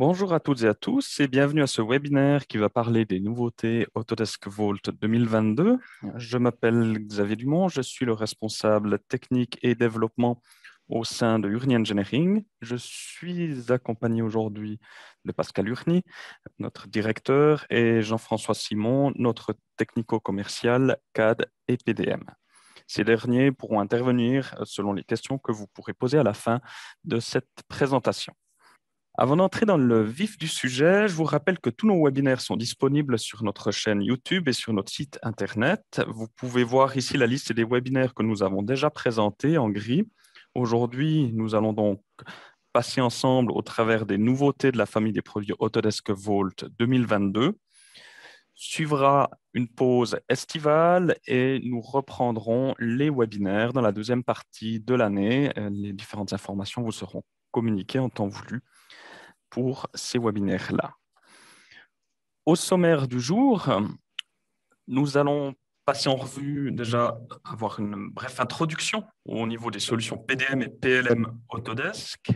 Bonjour à toutes et à tous et bienvenue à ce webinaire qui va parler des nouveautés Autodesk Vault 2022. Je m'appelle Xavier Dumont, je suis le responsable technique et développement au sein de Urni Engineering. Je suis accompagné aujourd'hui de Pascal Urni, notre directeur, et Jean-François Simon, notre technico-commercial CAD et PDM. Ces derniers pourront intervenir selon les questions que vous pourrez poser à la fin de cette présentation. Avant d'entrer dans le vif du sujet, je vous rappelle que tous nos webinaires sont disponibles sur notre chaîne YouTube et sur notre site Internet. Vous pouvez voir ici la liste des webinaires que nous avons déjà présentés en gris. Aujourd'hui, nous allons donc passer ensemble au travers des nouveautés de la famille des produits Autodesk Vault 2022. Suivra une pause estivale et nous reprendrons les webinaires dans la deuxième partie de l'année. Euh, les différentes informations vous seront communiquées en temps voulu pour ces webinaires-là. Au sommaire du jour, nous allons passer en revue déjà avoir une brève introduction au niveau des solutions PDM et PLM Autodesk.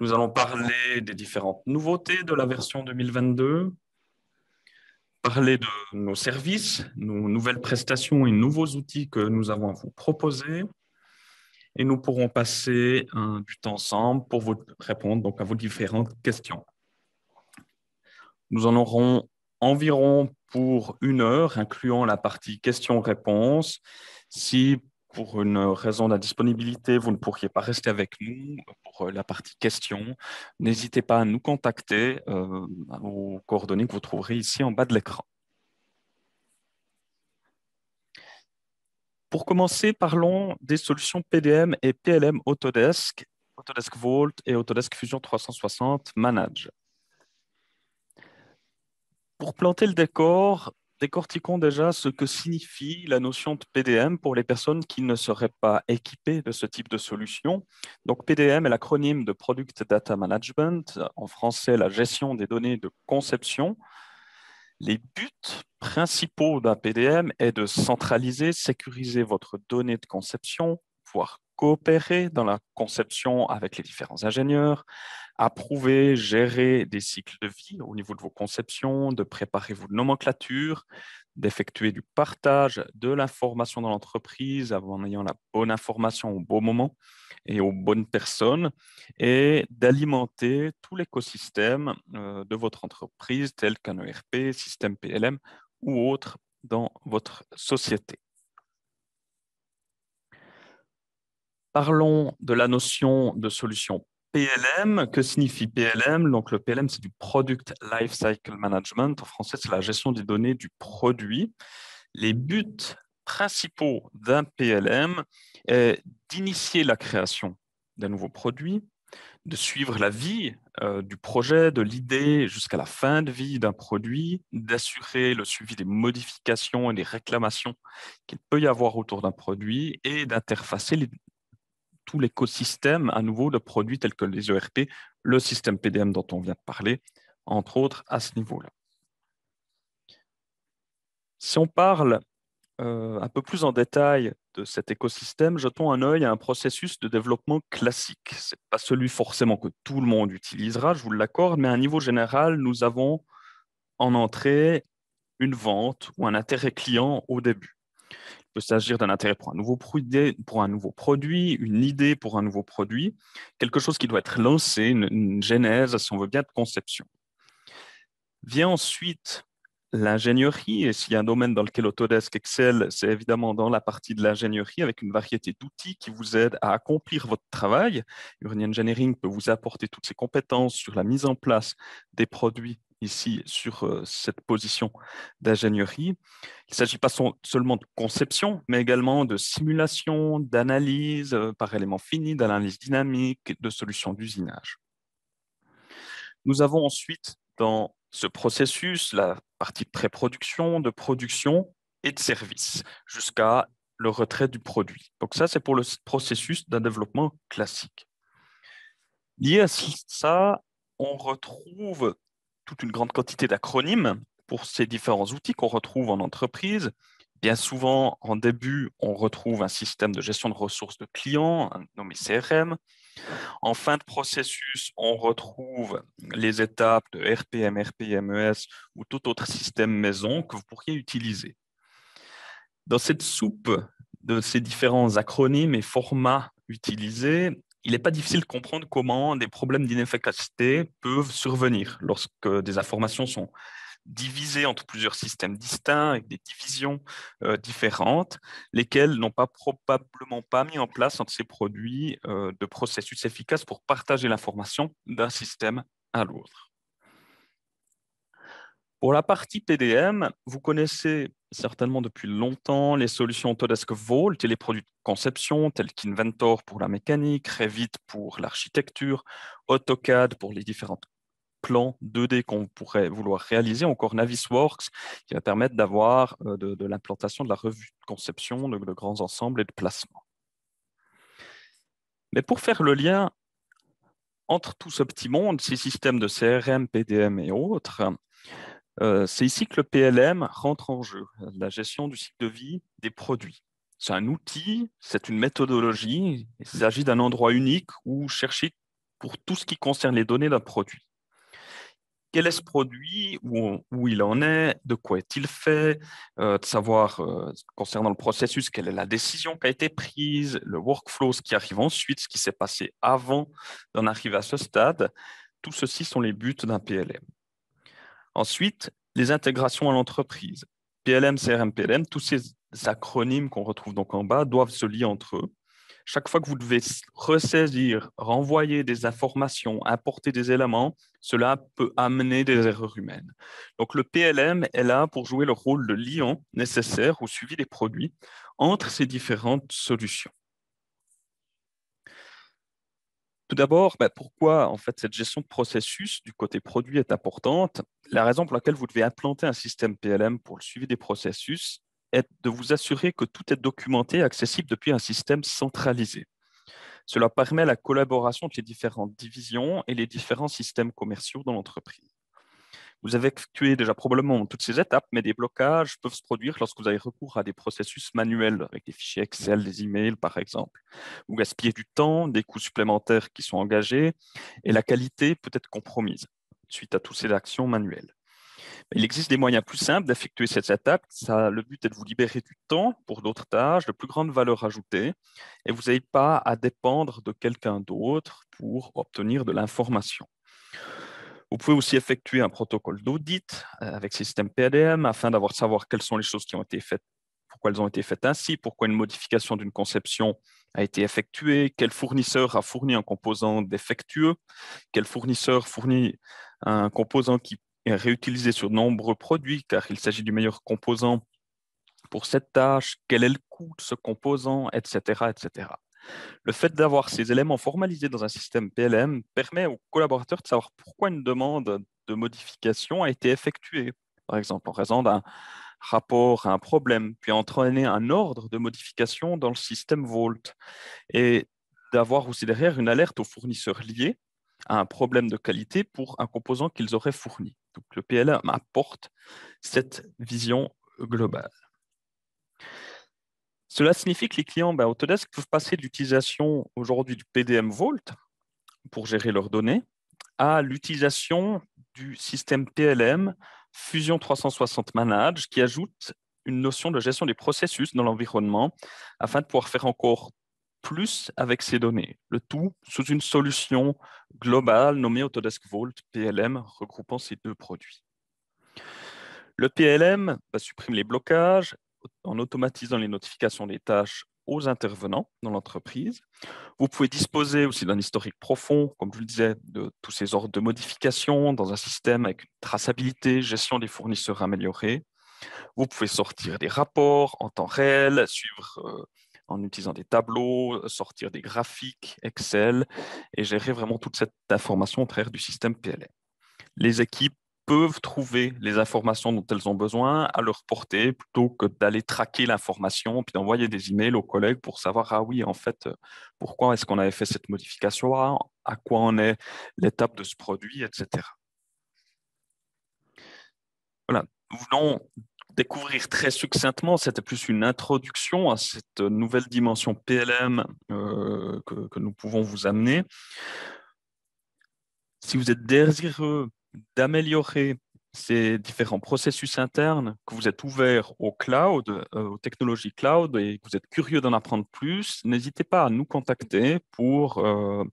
Nous allons parler des différentes nouveautés de la version 2022, parler de nos services, nos nouvelles prestations et nouveaux outils que nous avons à vous proposer, et nous pourrons passer du temps ensemble pour répondre donc, à vos différentes questions. Nous en aurons environ pour une heure, incluant la partie questions-réponses. Si pour une raison de la disponibilité, vous ne pourriez pas rester avec nous pour la partie questions, n'hésitez pas à nous contacter aux euh, coordonnées que vous trouverez ici en bas de l'écran. Pour commencer, parlons des solutions PDM et PLM Autodesk, Autodesk Vault et Autodesk Fusion 360 Manage. Pour planter le décor, décortiquons déjà ce que signifie la notion de PDM pour les personnes qui ne seraient pas équipées de ce type de solution. Donc PDM est l'acronyme de Product Data Management, en français la gestion des données de conception, les buts principaux d'un PDM est de centraliser, sécuriser votre donnée de conception, voire coopérer dans la conception avec les différents ingénieurs, approuver, gérer des cycles de vie au niveau de vos conceptions, de préparer vos nomenclatures, d'effectuer du partage de l'information dans l'entreprise en ayant la bonne information au bon moment et aux bonnes personnes, et d'alimenter tout l'écosystème euh, de votre entreprise tel qu'un ERP, système PLM ou autre dans votre société. Parlons de la notion de solution PLM. Que signifie PLM Donc, le PLM, c'est du Product Lifecycle Management. En français, c'est la gestion des données du produit. Les buts principaux d'un PLM est d'initier la création d'un nouveau produit, de suivre la vie euh, du projet, de l'idée jusqu'à la fin de vie d'un produit, d'assurer le suivi des modifications et des réclamations qu'il peut y avoir autour d'un produit et d'interfacer les, tout l'écosystème à nouveau de produits tels que les ERP, le système PDM dont on vient de parler, entre autres à ce niveau-là. Si on parle euh, un peu plus en détail de cet écosystème, jetons un œil à un processus de développement classique. Ce n'est pas celui forcément que tout le monde utilisera, je vous l'accorde, mais à un niveau général, nous avons en entrée une vente ou un intérêt client au début. Il peut s'agir d'un intérêt pour un, nouveau produit, une idée pour un nouveau produit, quelque chose qui doit être lancé, une, genèse, si on veut bien, de conception. Vient ensuite l'ingénierie, et s'il y a un domaine dans lequel Autodesk excelle, c'est évidemment dans la partie de l'ingénierie, avec une variété d'outils qui vous aident à accomplir votre travail. Urban Engineering peut vous apporter toutes ses compétences sur la mise en place des produits ici sur euh, cette position d'ingénierie. Il ne s'agit pas seulement de conception, mais également de simulation, d'analyse euh, par éléments finis, d'analyse dynamique, de solutions d'usinage. Nous avons ensuite dans ce processus la partie de pré-production, de production et de service, jusqu'à le retrait du produit. Donc ça, c'est pour le processus d'un développement classique. Lié à ça, on retrouve toute une grande quantité d'acronymes pour ces différents outils qu'on retrouve en entreprise. Bien souvent, en début, on retrouve un système de gestion de ressources de clients, nommé CRM. En fin de processus, on retrouve les étapes de RPM, RPMES ou tout autre système maison que vous pourriez utiliser. Dans cette soupe de ces différents acronymes et formats utilisés, il n'est pas difficile de comprendre comment des problèmes d'inefficacité peuvent survenir lorsque des informations sont divisées entre plusieurs systèmes distincts, avec des divisions euh, différentes, lesquelles n'ont pas probablement pas mis en place entre ces produits euh, de processus efficaces pour partager l'information d'un système à l'autre. Pour la partie PDM, vous connaissez certainement depuis longtemps les solutions Autodesk Vault et les produits de conception tels qu'Inventor pour la mécanique, Revit pour l'architecture, AutoCAD pour les différents plans 2D qu'on pourrait vouloir réaliser, encore Navisworks qui va permettre d'avoir euh, de, l'implantation de la revue de conception de grands ensembles et de placements. Mais pour faire le lien entre tout ce petit monde, ces systèmes de CRM, PDM et autres, euh, c'est ici que le PLM rentre en jeu, la gestion du cycle de vie des produits. C'est un outil, c'est une méthodologie, il s'agit d'un endroit unique où chercher pour tout ce qui concerne les données d'un produit. Quel est ce produit, où, il en est, de quoi est-il fait, euh, de savoir euh, concernant le processus, quelle est la décision qui a été prise, le workflow, ce qui arrive ensuite, ce qui s'est passé avant d'en arriver à ce stade. Tout ceci sont les buts d'un PLM. Ensuite, les intégrations à l'entreprise. PLM, CRM, PLM, tous ces acronymes qu'on retrouve donc en bas doivent se lier entre eux. Chaque fois que vous devez ressaisir, renvoyer des informations, importer des éléments, cela peut amener des erreurs humaines. Donc le PLM est là pour jouer le rôle de lion nécessaire au suivi des produits entre ces différentes solutions. Tout d'abord, bah, pourquoi en fait cette gestion de processus du côté produit est importante La raison pour laquelle vous devez implanter un système PLM pour le suivi des processus est de vous assurer que tout est documenté et accessible depuis un système centralisé. Cela permet la collaboration entre les différentes divisions et les différents systèmes commerciaux dans l'entreprise. Vous avez effectué déjà probablement toutes ces étapes, mais des blocages peuvent se produire lorsque vous avez recours à des processus manuels, avec des fichiers Excel, des emails par exemple. Vous gaspillez du temps, des coûts supplémentaires qui sont engagés, et la qualité peut être compromise suite à toutes ces actions manuelles. Il existe des moyens plus simples d'effectuer cette étape. le but est de vous libérer du temps pour d'autres tâches de plus grande valeur ajoutée et vous n'avez pas à dépendre de quelqu'un d'autre pour obtenir de l'information. Vous pouvez aussi effectuer un protocole d'audit euh, avec système PADM afin d'avoir savoir quelles sont les choses qui ont été faites, pourquoi elles ont été faites ainsi, pourquoi une modification d'une conception a été effectuée, quel fournisseur a fourni un composant défectueux, quel fournisseur fournit un composant qui est réutilisé sur de nombreux produits car il s'agit du meilleur composant pour cette tâche, quel est le coût de ce composant, etc. etc. Le fait d'avoir ces éléments formalisés dans un système PLM permet aux collaborateurs de savoir pourquoi une demande de modification a été effectuée, par exemple en raison d'un rapport à un problème, puis entraîner un ordre de modification dans le système Vault, et d'avoir aussi derrière une alerte aux fournisseurs liés à un problème de qualité pour un composant qu'ils auraient fourni. Donc le PLM apporte cette vision globale. Cela signifie que les clients ben, Autodesk peuvent passer de l'utilisation aujourd'hui du PDM Vault pour gérer leurs données à l'utilisation du système PLM Fusion 360 Manage qui ajoute une notion de gestion des processus dans l'environnement afin de pouvoir faire encore plus avec ces données, le tout sous une solution globale nommée Autodesk Vault PLM regroupant ces deux produits. Le PLM ben, supprime les blocages en automatisant les notifications des tâches aux intervenants dans l'entreprise. Vous pouvez disposer aussi d'un historique profond, comme je le disais, de tous ces ordres de modification dans un système avec traçabilité, gestion des fournisseurs améliorée. Vous pouvez sortir des rapports en temps réel, suivre euh, en utilisant des tableaux, sortir des graphiques Excel et gérer vraiment toute cette information au travers du système PLM. Les équipes peuvent trouver les informations dont elles ont besoin à leur portée plutôt que d'aller traquer l'information puis d'envoyer des emails aux collègues pour savoir ah oui en fait euh, pourquoi est-ce qu'on avait fait cette modification à quoi en est l'étape de ce produit etc voilà voulons découvrir très succinctement c'était plus une introduction à cette nouvelle dimension PLM euh, que, que nous pouvons vous amener si vous êtes désireux d'améliorer ces différents processus internes, que vous êtes ouvert au cloud, euh, aux technologies cloud et que vous êtes curieux d'en apprendre plus, n'hésitez pas à nous contacter pour euh,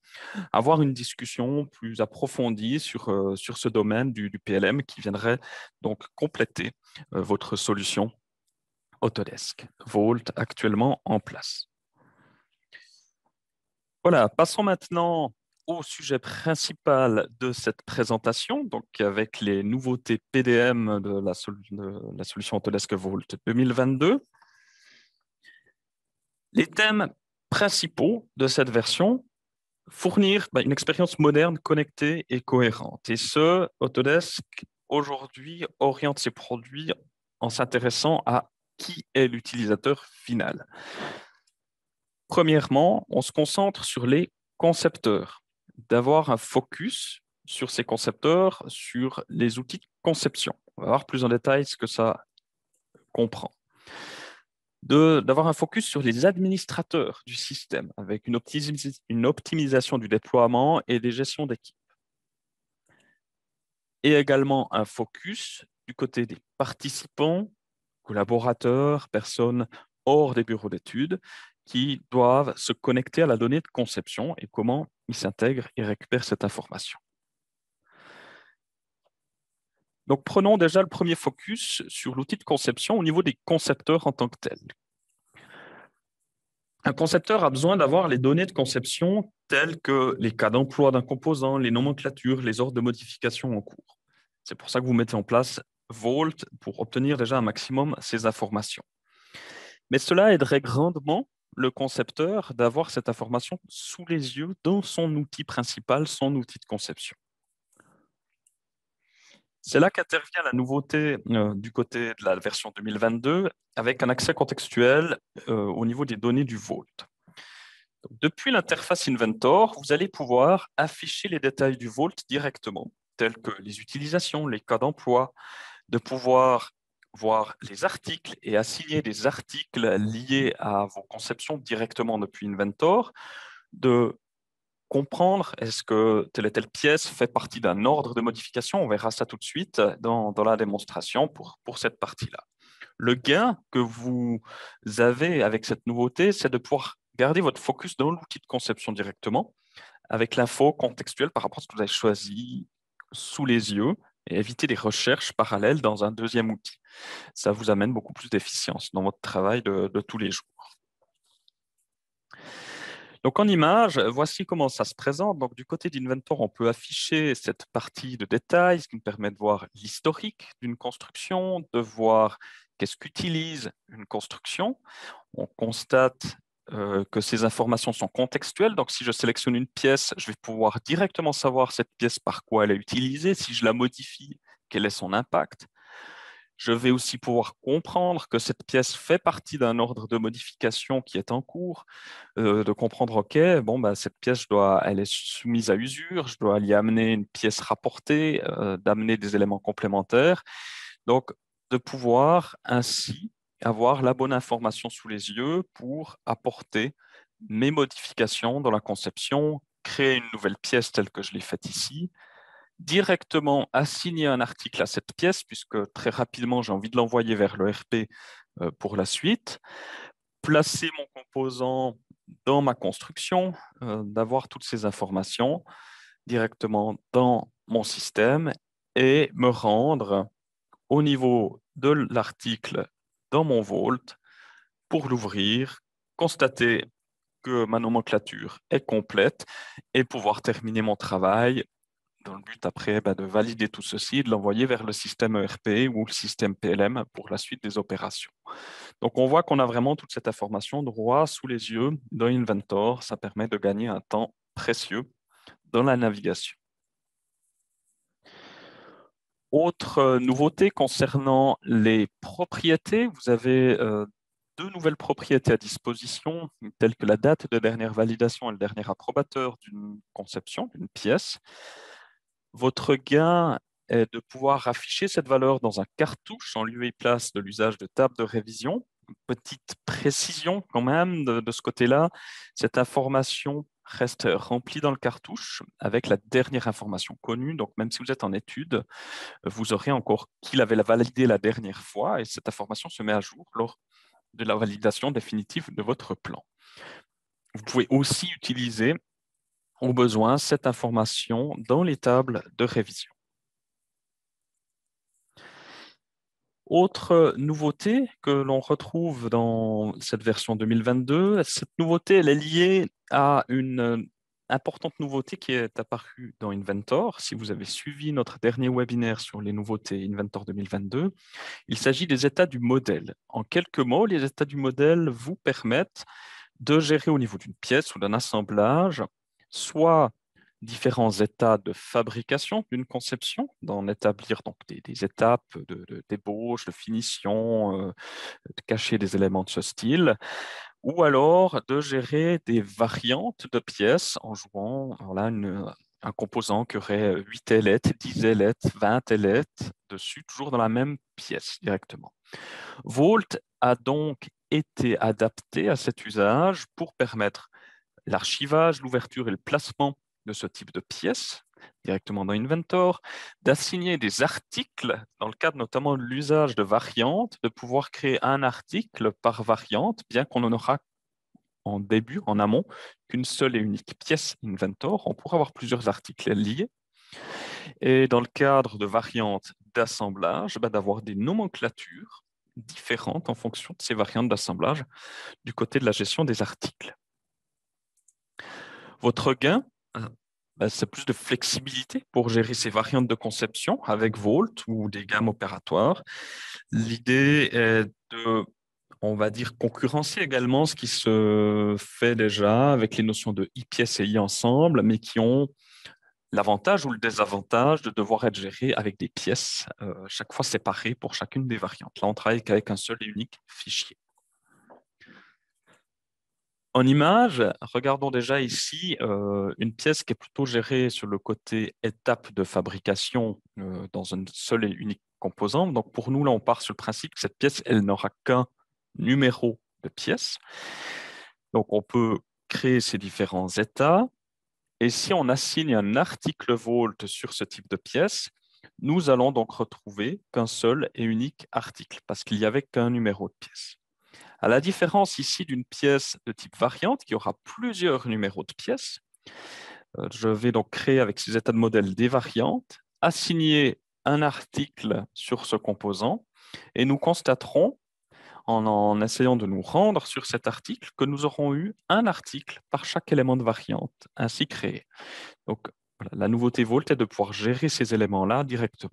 avoir une discussion plus approfondie sur, euh, ce domaine du, du, PLM qui viendrait donc compléter votre solution Autodesk Vault actuellement en place. Voilà, passons maintenant au sujet principal de cette présentation, donc avec les nouveautés PDM de la, la solution Autodesk Vault 2022. Les thèmes principaux de cette version fournir bah, une expérience moderne, connectée et cohérente. Et ce, Autodesk, aujourd'hui, oriente ses produits en s'intéressant à qui est l'utilisateur final. Premièrement, on se concentre sur les concepteurs d'avoir un focus sur ces concepteurs, sur les outils de conception. On va voir plus en détail ce que ça comprend. D'avoir un focus sur les administrateurs du système avec une, optimisation du déploiement et des gestions d'équipe. Et également un focus du côté des participants, collaborateurs, personnes hors des bureaux d'études qui doivent se connecter à la donnée de conception et comment ils s'intègrent et récupèrent cette information. Donc prenons déjà le premier focus sur l'outil de conception au niveau des concepteurs en tant que tels. Un concepteur a besoin d'avoir les données de conception telles que les cas d'emploi d'un composant, les nomenclatures, les ordres de modification en cours. C'est pour ça que vous mettez en place Vault pour obtenir déjà un maximum ces informations. Mais cela aiderait grandement le concepteur d'avoir cette information sous les yeux dans son outil principal, son outil de conception. C'est là qu'intervient la nouveauté euh, du côté de la version 2022 avec un accès contextuel euh, au niveau des données du Vault. depuis l'interface Inventor, vous allez pouvoir afficher les détails du Vault directement, tels que les utilisations, les cas d'emploi, de pouvoir voir les articles et assigner des articles liés à vos conceptions directement depuis Inventor, de comprendre est-ce que telle et telle pièce fait partie d'un ordre de modification. On verra ça tout de suite dans, dans la démonstration pour, pour cette partie-là. Le gain que vous avez avec cette nouveauté, c'est de pouvoir garder votre focus dans l'outil de conception directement, avec l'info contextuelle par rapport à ce que vous avez choisi sous les yeux, et éviter des recherches parallèles dans un deuxième outil. Ça vous amène beaucoup plus d'efficience dans votre travail de, tous les jours. Donc en image, voici comment ça se présente. Donc du côté d'Inventor, on peut afficher cette partie de détails, ce qui nous permet de voir l'historique d'une construction, de voir qu'est-ce qu'utilise une construction. On constate euh, que ces informations sont contextuelles. Donc, si je sélectionne une pièce, je vais pouvoir directement savoir cette pièce par quoi elle est utilisée. Si je la modifie, quel est son impact. Je vais aussi pouvoir comprendre que cette pièce fait partie d'un ordre de modification qui est en cours, euh, de comprendre, OK, bon, bah, cette pièce, elle est soumise à usure, je dois y amener une pièce rapportée, euh, d'amener des éléments complémentaires. Donc, de pouvoir ainsi avoir la bonne information sous les yeux pour apporter mes modifications dans la conception, créer une nouvelle pièce telle que je l'ai faite ici, directement assigner un article à cette pièce, puisque très rapidement, j'ai envie de l'envoyer vers le RP euh, pour la suite, placer mon composant dans ma construction, euh, d'avoir toutes ces informations directement dans mon système et me rendre au niveau de l'article dans mon Vault pour l'ouvrir, constater que ma nomenclature est complète et pouvoir terminer mon travail dans le but après bah, de valider tout ceci de l'envoyer vers le système ERP ou le système PLM pour la suite des opérations. Donc on voit qu'on a vraiment toute cette information droit sous les yeux dans Inventor. Ça permet de gagner un temps précieux dans la navigation. Autre euh, nouveauté concernant les propriétés, vous avez euh, deux nouvelles propriétés à disposition, telles que la date de dernière validation et le dernier approbateur d'une conception, d'une pièce. Votre gain est de pouvoir afficher cette valeur dans un cartouche en lieu et place de l'usage de table de révision petite précision quand même de, ce côté-là. Cette information reste remplie dans le cartouche avec la dernière information connue. Donc, même si vous êtes en étude, vous aurez encore qui l'avait validé la dernière fois et cette information se met à jour lors de la validation définitive de votre plan. Vous pouvez aussi utiliser au besoin cette information dans les tables de révision. Autre nouveauté que l'on retrouve dans cette version 2022, cette nouveauté elle est liée à une euh, importante nouveauté qui est apparue dans Inventor. Si vous avez suivi notre dernier webinaire sur les nouveautés Inventor 2022, il s'agit des états du modèle. En quelques mots, les états du modèle vous permettent de gérer au niveau d'une pièce ou d'un assemblage soit différents états de fabrication d'une conception, d'en établir donc des, étapes de, débauche, de finition, euh, de cacher des éléments de ce style, ou alors de gérer des variantes de pièces en jouant voilà, un composant qui aurait 8 ailettes, 10 ailettes, 20 ailettes dessus, toujours dans la même pièce directement. Volt a donc été adapté à cet usage pour permettre l'archivage, l'ouverture et le placement de ce type de pièces directement dans Inventor, d'assigner des articles, dans le cadre notamment de l'usage de variantes, de pouvoir créer un article par variante, bien qu'on en aura en début, en amont, qu'une seule et unique pièce Inventor. On pourra avoir plusieurs articles liés. Et dans le cadre de variantes d'assemblage, bah, d'avoir des nomenclatures différentes en fonction de ces variantes d'assemblage du côté de la gestion des articles. Votre gain, euh, bah, c'est plus de flexibilité pour gérer ces variantes de conception avec Volt ou des gammes opératoires. L'idée est de, on va dire, concurrencier également ce qui se fait déjà avec les notions de pièces et I ensemble, mais qui ont l'avantage ou le désavantage de devoir être gérés avec des pièces, euh, chaque fois séparées pour chacune des variantes. Là, on travaille qu'avec un seul et unique fichier. En image, regardons déjà ici euh, une pièce qui est plutôt gérée sur le côté étape de fabrication euh, dans une seule et unique composante. Donc pour nous, là, on part sur le principe que cette pièce, elle n'aura qu'un numéro de pièce. Donc on peut créer ces différents états. Et si on assigne un article volt sur ce type de pièce, nous allons donc retrouver qu'un seul et unique article, parce qu'il n'y avait qu'un numéro de pièce. À la différence ici d'une pièce de type variante qui aura plusieurs numéros de pièces, euh, je vais donc créer avec ces états de modèle des variantes, assigner un article sur ce composant et nous constaterons en, essayant de nous rendre sur cet article que nous aurons eu un article par chaque élément de variante ainsi créé. Donc, la nouveauté Volt est de pouvoir gérer ces éléments-là directement.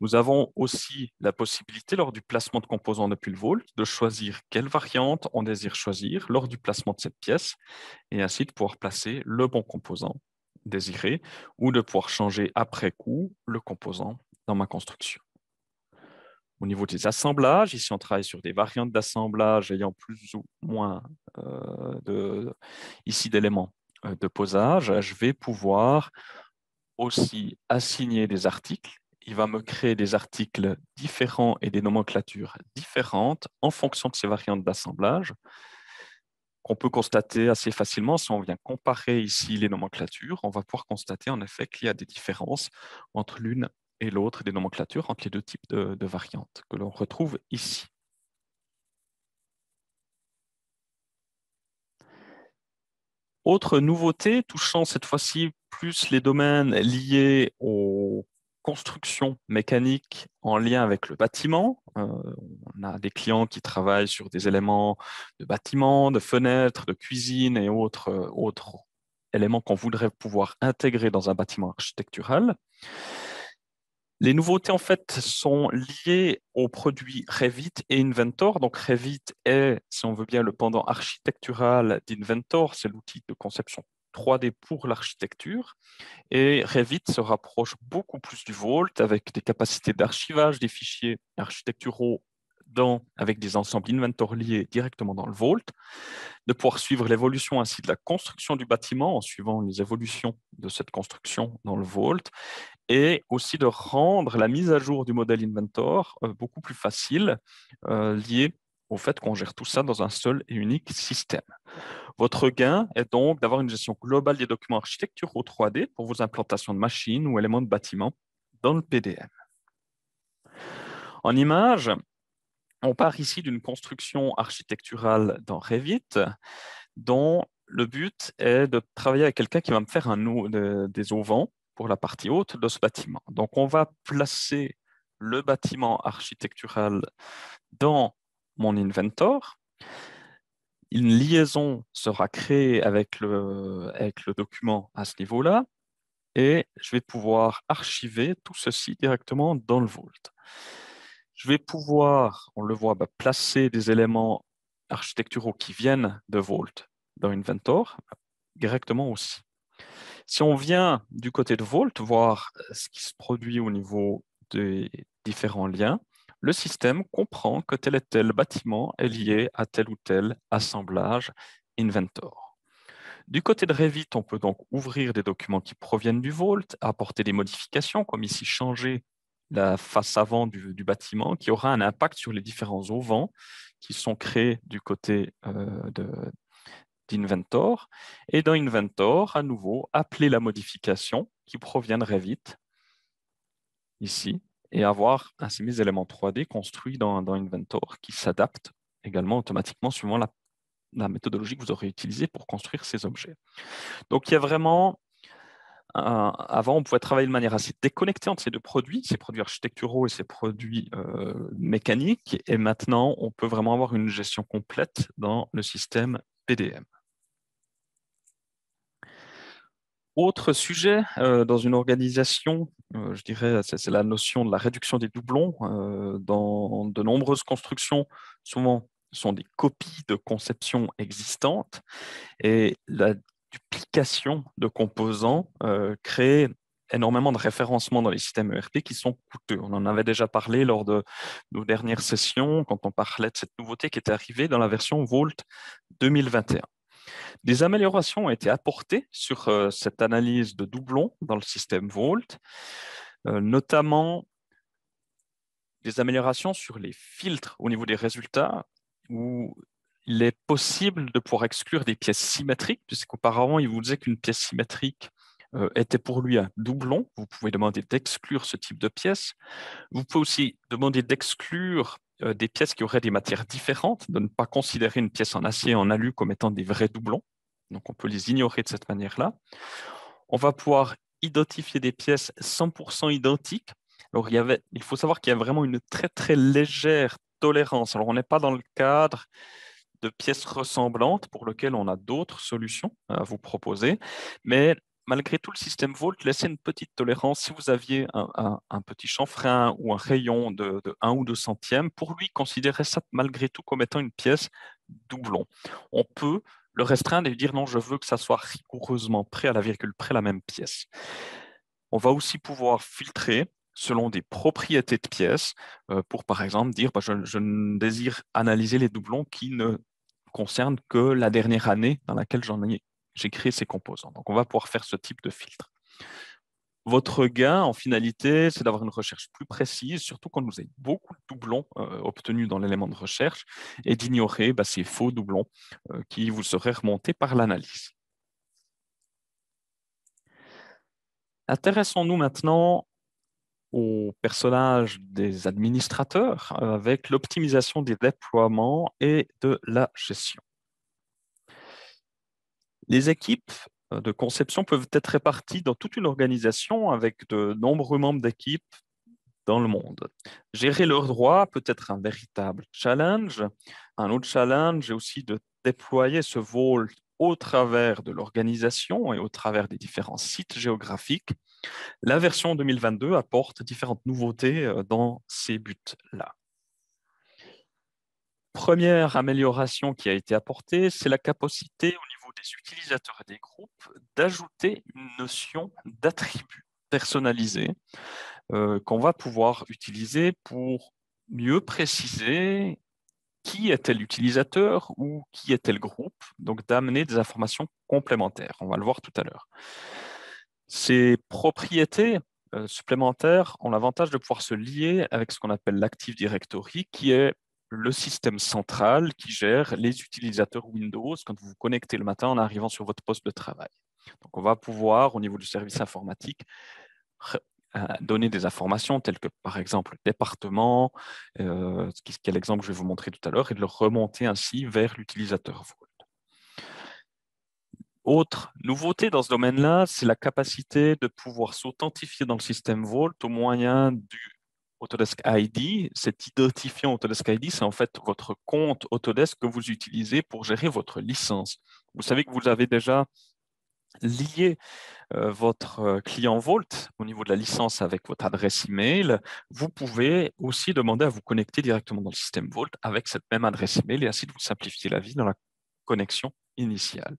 Nous avons aussi la possibilité, lors du placement de composants depuis le vol, de choisir quelle variante on désire choisir lors du placement de cette pièce, et ainsi de pouvoir placer le bon composant désiré, ou de pouvoir changer après coup le composant dans ma construction. Au niveau des assemblages, ici on travaille sur des variantes d'assemblage ayant plus ou moins euh, d'éléments euh, de posage. Je vais pouvoir aussi assigner des articles il va me créer des articles différents et des nomenclatures différentes en fonction de ces variantes d'assemblage qu'on peut constater assez facilement. Si on vient comparer ici les nomenclatures, on va pouvoir constater en effet qu'il y a des différences entre l'une et l'autre des nomenclatures, entre les deux types de, variantes que l'on retrouve ici. Autre nouveauté touchant cette fois-ci plus les domaines liés aux construction mécanique en lien avec le bâtiment. Euh, on a des clients qui travaillent sur des éléments de bâtiment, de fenêtres, de cuisine et autres, euh, autres éléments qu'on voudrait pouvoir intégrer dans un bâtiment architectural. Les nouveautés, en fait, sont liées aux produits Revit et Inventor. Donc, Revit est, si on veut bien, le pendant architectural d'Inventor. C'est l'outil de conception 3D pour l'architecture. Et Revit se rapproche beaucoup plus du Vault avec des capacités d'archivage des fichiers architecturaux dans, avec des ensembles inventor liés directement dans le Vault, de pouvoir suivre l'évolution ainsi de la construction du bâtiment en suivant les évolutions de cette construction dans le Vault, et aussi de rendre la mise à jour du modèle inventor euh, beaucoup plus facile euh, liée au fait qu'on gère tout ça dans un seul et unique système. Votre gain est donc d'avoir une gestion globale des documents architecturaux 3D pour vos implantations de machines ou éléments de bâtiment dans le PDM. En image, on part ici d'une construction architecturale dans Revit dont le but est de travailler avec quelqu'un qui va me faire un, des auvents pour la partie haute de ce bâtiment. Donc, on va placer le bâtiment architectural dans mon inventor. Une liaison sera créée avec le, document à ce niveau-là et je vais pouvoir archiver tout ceci directement dans le Vault. Je vais pouvoir, on le voit, bah, placer des éléments architecturaux qui viennent de Vault dans Inventor directement aussi. Si on vient du côté de Vault, voir ce qui se produit au niveau des différents liens, le système comprend que tel et tel bâtiment est lié à tel ou tel assemblage inventor. Du côté de Revit, on peut donc ouvrir des documents qui proviennent du Vault, apporter des modifications, comme ici changer la face avant du, bâtiment, qui aura un impact sur les différents auvents qui sont créés du côté euh, d'Inventor. Et dans Inventor, à nouveau, appeler la modification qui provient de Revit, ici, et avoir ainsi mes éléments 3D construits dans, Inventor qui s'adaptent également automatiquement suivant la, méthodologie que vous aurez utilisée pour construire ces objets. Donc il y a vraiment, avant on pouvait travailler de manière assez déconnectée entre ces deux produits, ces produits architecturaux et ces produits euh, mécaniques, et maintenant on peut vraiment avoir une gestion complète dans le système PDM. Autre sujet, euh, dans une organisation, euh, je dirais, c'est la notion de la réduction des doublons. Euh, dans de nombreuses constructions, souvent, sont des copies de conceptions existantes. Et la duplication de composants crée énormément de référencements dans les systèmes ERP qui sont coûteux. On en avait déjà parlé lors de nos dernières sessions quand on parlait de cette nouveauté qui était arrivée dans la version Vault 2021. Des améliorations ont été apportées sur euh, cette analyse de doublons dans le système Vault, euh, notamment des améliorations sur les filtres au niveau des résultats, où il est possible de pouvoir exclure des pièces symétriques, puisqu'auparavant, il vous disait qu'une pièce symétrique euh, était pour lui un doublon. Vous pouvez demander d'exclure ce type de pièce. Vous pouvez aussi demander d'exclure euh, des pièces qui auraient des matières différentes, de ne pas considérer une pièce en acier et en alu comme étant des vrais doublons. Donc on peut les ignorer de cette manière-là. On va pouvoir identifier des pièces 100% identiques. Alors il, y avait, il faut savoir qu'il y a vraiment une très très légère tolérance. Alors on n'est pas dans le cadre de pièces ressemblantes pour lesquelles on a d'autres solutions à vous proposer, mais malgré tout, le système Volt laissait une petite tolérance. Si vous aviez un, petit chanfrein ou un rayon de, 1 ou 2 centièmes, pour lui, considérer ça malgré tout comme étant une pièce doublon. On peut le restreindre et dire non, je veux que ça soit rigoureusement près à la virgule près la même pièce. On va aussi pouvoir filtrer selon des propriétés de pièces euh, pour, par exemple, dire bah, je, désire analyser les doublons qui ne concernent que la dernière année dans laquelle j'en ai j'ai créé ces composants. Donc, on va pouvoir faire ce type de filtre. Votre gain, en finalité, c'est d'avoir une recherche plus précise, surtout quand vous avez beaucoup de doublons euh, obtenus dans l'élément de recherche, et d'ignorer bah, ces faux doublons euh, qui vous seraient remontés par l'analyse. Intéressons-nous maintenant au personnage des administrateurs euh, avec l'optimisation des déploiements et de la gestion. Les équipes euh, de conception peuvent être réparties dans toute une organisation avec de nombreux membres d'équipes dans le monde. Gérer leurs droits peut être un véritable challenge. Un autre challenge est aussi de déployer ce vol au travers de l'organisation et au travers des différents sites géographiques. La version 2022 apporte différentes nouveautés euh, dans ces buts-là. Première amélioration qui a été apportée, c'est la capacité utilisateurs et des groupes d'ajouter une notion d'attribut personnalisé euh, qu'on va pouvoir utiliser pour mieux préciser qui est tel utilisateur ou qui est tel groupe, donc d'amener des informations complémentaires. On va le voir tout à l'heure. Ces propriétés euh, supplémentaires ont l'avantage de pouvoir se lier avec ce qu'on appelle l'Active Directory, qui est le système central qui gère les utilisateurs Windows quand vous vous connectez le matin en arrivant sur votre poste de travail. Donc, on va pouvoir, au niveau du service informatique, euh, donner des informations telles que, par exemple, le département, euh, ce qui est l'exemple que je vais vous montrer tout à l'heure, et de le remonter ainsi vers l'utilisateur Vault. Autre nouveauté dans ce domaine-là, c'est la capacité de pouvoir s'authentifier dans le système Vault au moyen du Autodesk ID, cet identifiant Autodesk ID, c'est en fait votre compte Autodesk que vous utilisez pour gérer votre licence. Vous savez que vous avez déjà lié euh, votre euh, client Vault au niveau de la licence avec votre adresse email. Vous pouvez aussi demander à vous connecter directement dans le système Vault avec cette même adresse email et ainsi de vous simplifier la vie dans la connexion initiale.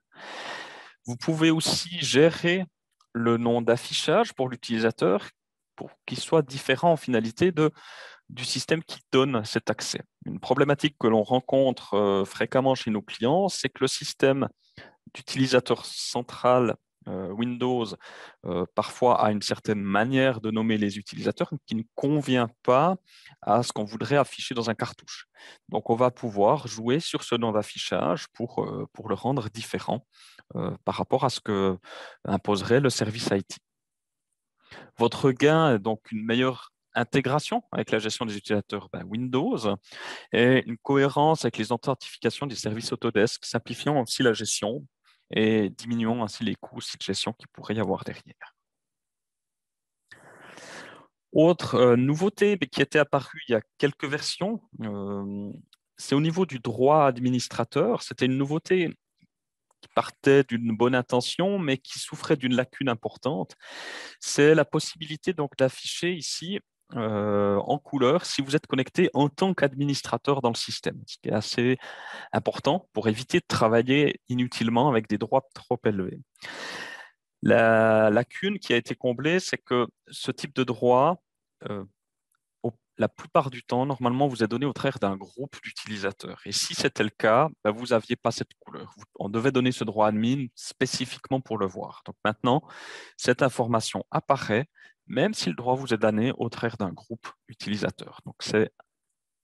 Vous pouvez aussi gérer le nom d'affichage pour l'utilisateur pour qu'il soit différent en finalité de, du système qui donne cet accès. Une problématique que l'on rencontre euh, fréquemment chez nos clients, c'est que le système d'utilisateur central euh, Windows euh, parfois a une certaine manière de nommer les utilisateurs qui ne convient pas à ce qu'on voudrait afficher dans un cartouche. Donc on va pouvoir jouer sur ce nom d'affichage pour, pour le rendre différent par rapport à ce que imposerait le service IT. Votre gain est donc une meilleure intégration avec la gestion des utilisateurs bah, Windows et une cohérence avec les authentifications des services Autodesk, simplifiant aussi la gestion et diminuant ainsi les coûts de gestion qu'il pourrait y avoir derrière. Autre euh, nouveauté qui était apparue il y a quelques versions, euh, c'est au niveau du droit administrateur. C'était une nouveauté qui partait d'une bonne intention, mais qui souffrait d'une lacune importante. C'est la possibilité donc d'afficher ici euh, en couleur si vous êtes connecté en tant qu'administrateur dans le système, ce qui est assez important pour éviter de travailler inutilement avec des droits trop élevés. La lacune qui a été comblée, c'est que ce type de droit euh, la plupart du temps, normalement, vous êtes donné au travers d'un groupe d'utilisateurs. Et si c'était le cas, bah, vous n'aviez pas cette couleur. On devait donner ce droit admin spécifiquement pour le voir. Donc maintenant, cette information apparaît, même si le droit vous est donné au travers d'un groupe utilisateur. Donc c'est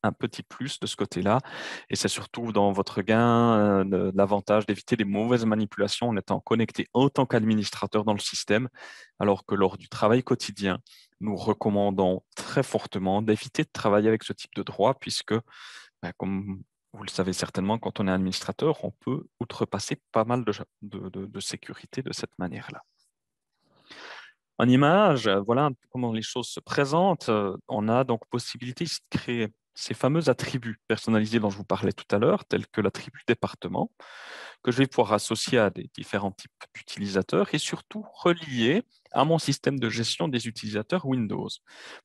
un petit plus de ce côté-là. Et c'est surtout dans votre gain euh, l'avantage d'éviter les mauvaises manipulations en étant connecté en tant qu'administrateur dans le système, alors que lors du travail quotidien, nous recommandons très fortement d'éviter de travailler avec ce type de droit, puisque, bah, comme vous le savez certainement, quand on est administrateur, on peut outrepasser pas mal de, de sécurité de cette manière-là. En image, voilà comment les choses se présentent. On a donc possibilité de créer ces fameux attributs personnalisés dont je vous parlais tout à l'heure, tels que l'attribut département, que je vais pouvoir associer à des différents types d'utilisateurs et surtout relier à mon système de gestion des utilisateurs Windows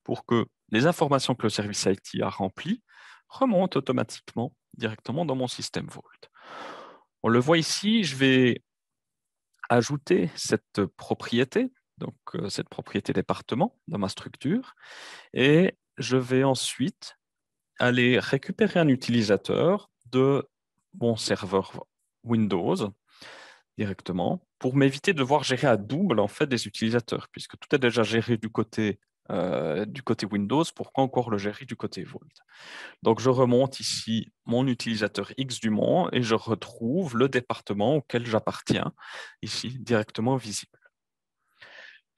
pour que les informations que le service IT a remplies remontent automatiquement directement dans mon système Vault. On le voit ici, je vais ajouter cette propriété, donc euh, cette propriété département dans ma structure, et je vais ensuite aller récupérer un utilisateur de mon serveur Windows directement pour m'éviter de devoir gérer à double en fait des utilisateurs puisque tout est déjà géré du côté euh, du côté Windows, pourquoi encore le gérer du côté Vault Donc je remonte ici mon utilisateur X du et je retrouve le département auquel j'appartiens ici directement visible.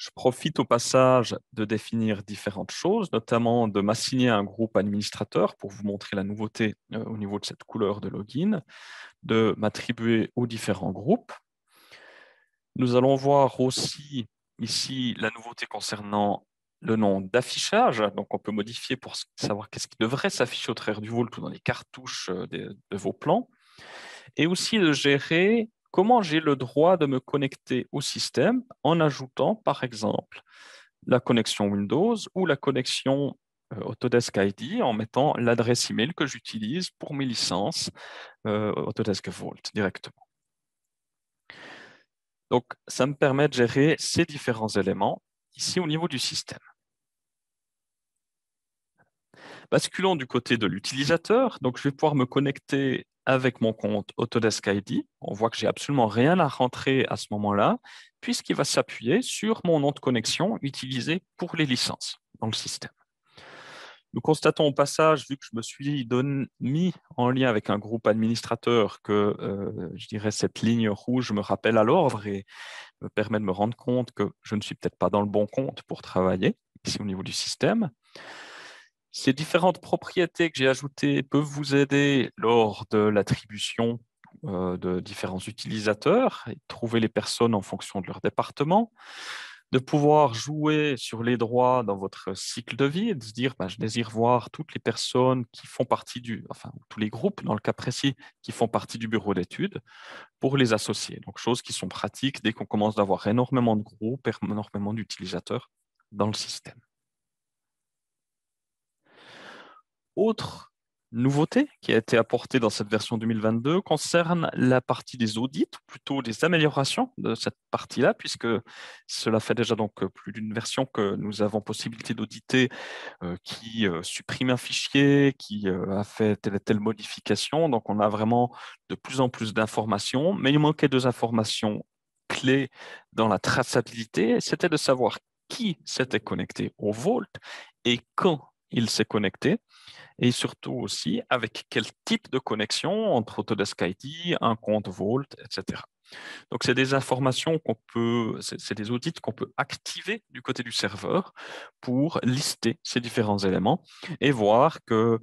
Je profite au passage de définir différentes choses, notamment de m'assigner un groupe administrateur pour vous montrer la nouveauté euh, au niveau de cette couleur de login, de m'attribuer aux différents groupes. Nous allons voir aussi ici la nouveauté concernant le nom d'affichage. Donc, on peut modifier pour savoir qu'est-ce qui devrait s'afficher au travers du Vault ou dans les cartouches euh, de, de vos plans. Et aussi de gérer comment j'ai le droit de me connecter au système en ajoutant, par exemple, la connexion Windows ou la connexion euh, Autodesk ID en mettant l'adresse email que j'utilise pour mes licences euh, Autodesk Vault directement. Donc, ça me permet de gérer ces différents éléments ici au niveau du système. Basculons du côté de l'utilisateur, donc je vais pouvoir me connecter avec mon compte Autodesk ID. On voit que j'ai absolument rien à rentrer à ce moment-là, puisqu'il va s'appuyer sur mon nom de connexion utilisé pour les licences dans le système. Nous constatons au passage, vu que je me suis mis en lien avec un groupe administrateur, que euh, je dirais cette ligne rouge me rappelle à l'ordre et me permet de me rendre compte que je ne suis peut-être pas dans le bon compte pour travailler, ici au niveau du système. Ces différentes propriétés que j'ai ajoutées peuvent vous aider lors de l'attribution euh, de différents utilisateurs et trouver les personnes en fonction de leur département, de pouvoir jouer sur les droits dans votre cycle de vie et de se dire bah, je désire voir toutes les personnes qui font partie du, enfin tous les groupes dans le cas précis qui font partie du bureau d'études pour les associer. Donc choses qui sont pratiques dès qu'on commence d'avoir énormément de groupes, énormément d'utilisateurs dans le système. autre nouveauté qui a été apportée dans cette version 2022 concerne la partie des audits, ou plutôt des améliorations de cette partie-là, puisque cela fait déjà donc plus d'une version que nous avons possibilité d'auditer euh, qui euh, supprime un fichier, qui euh, a fait telle et telle modification. Donc on a vraiment de plus en plus d'informations, mais il manquait deux informations clés dans la traçabilité, c'était de savoir qui s'était connecté au Vault et quand il s'est connecté et surtout aussi avec quel type de connexion entre Autodesk ID, un compte Vault, etc. Donc, c'est des informations qu'on peut, c'est des audits qu'on peut activer du côté du serveur pour lister ces différents éléments et voir que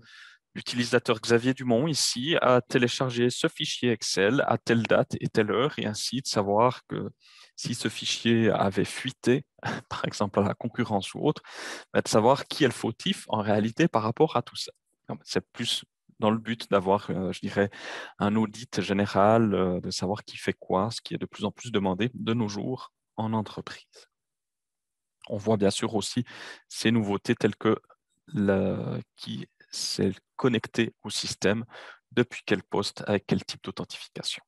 l'utilisateur Xavier Dumont ici a téléchargé ce fichier Excel à telle date et telle heure, et ainsi de savoir que si ce fichier avait fuité, par exemple à la concurrence ou autre, bah, de savoir qui est le fautif en réalité par rapport à tout ça. C'est plus dans le but d'avoir, euh, je dirais, un audit général, euh, de savoir qui fait quoi, ce qui est de plus en plus demandé de nos jours en entreprise. On voit bien sûr aussi ces nouveautés telles que le, qui c'est connecter au système depuis quel poste, avec quel type d'authentification.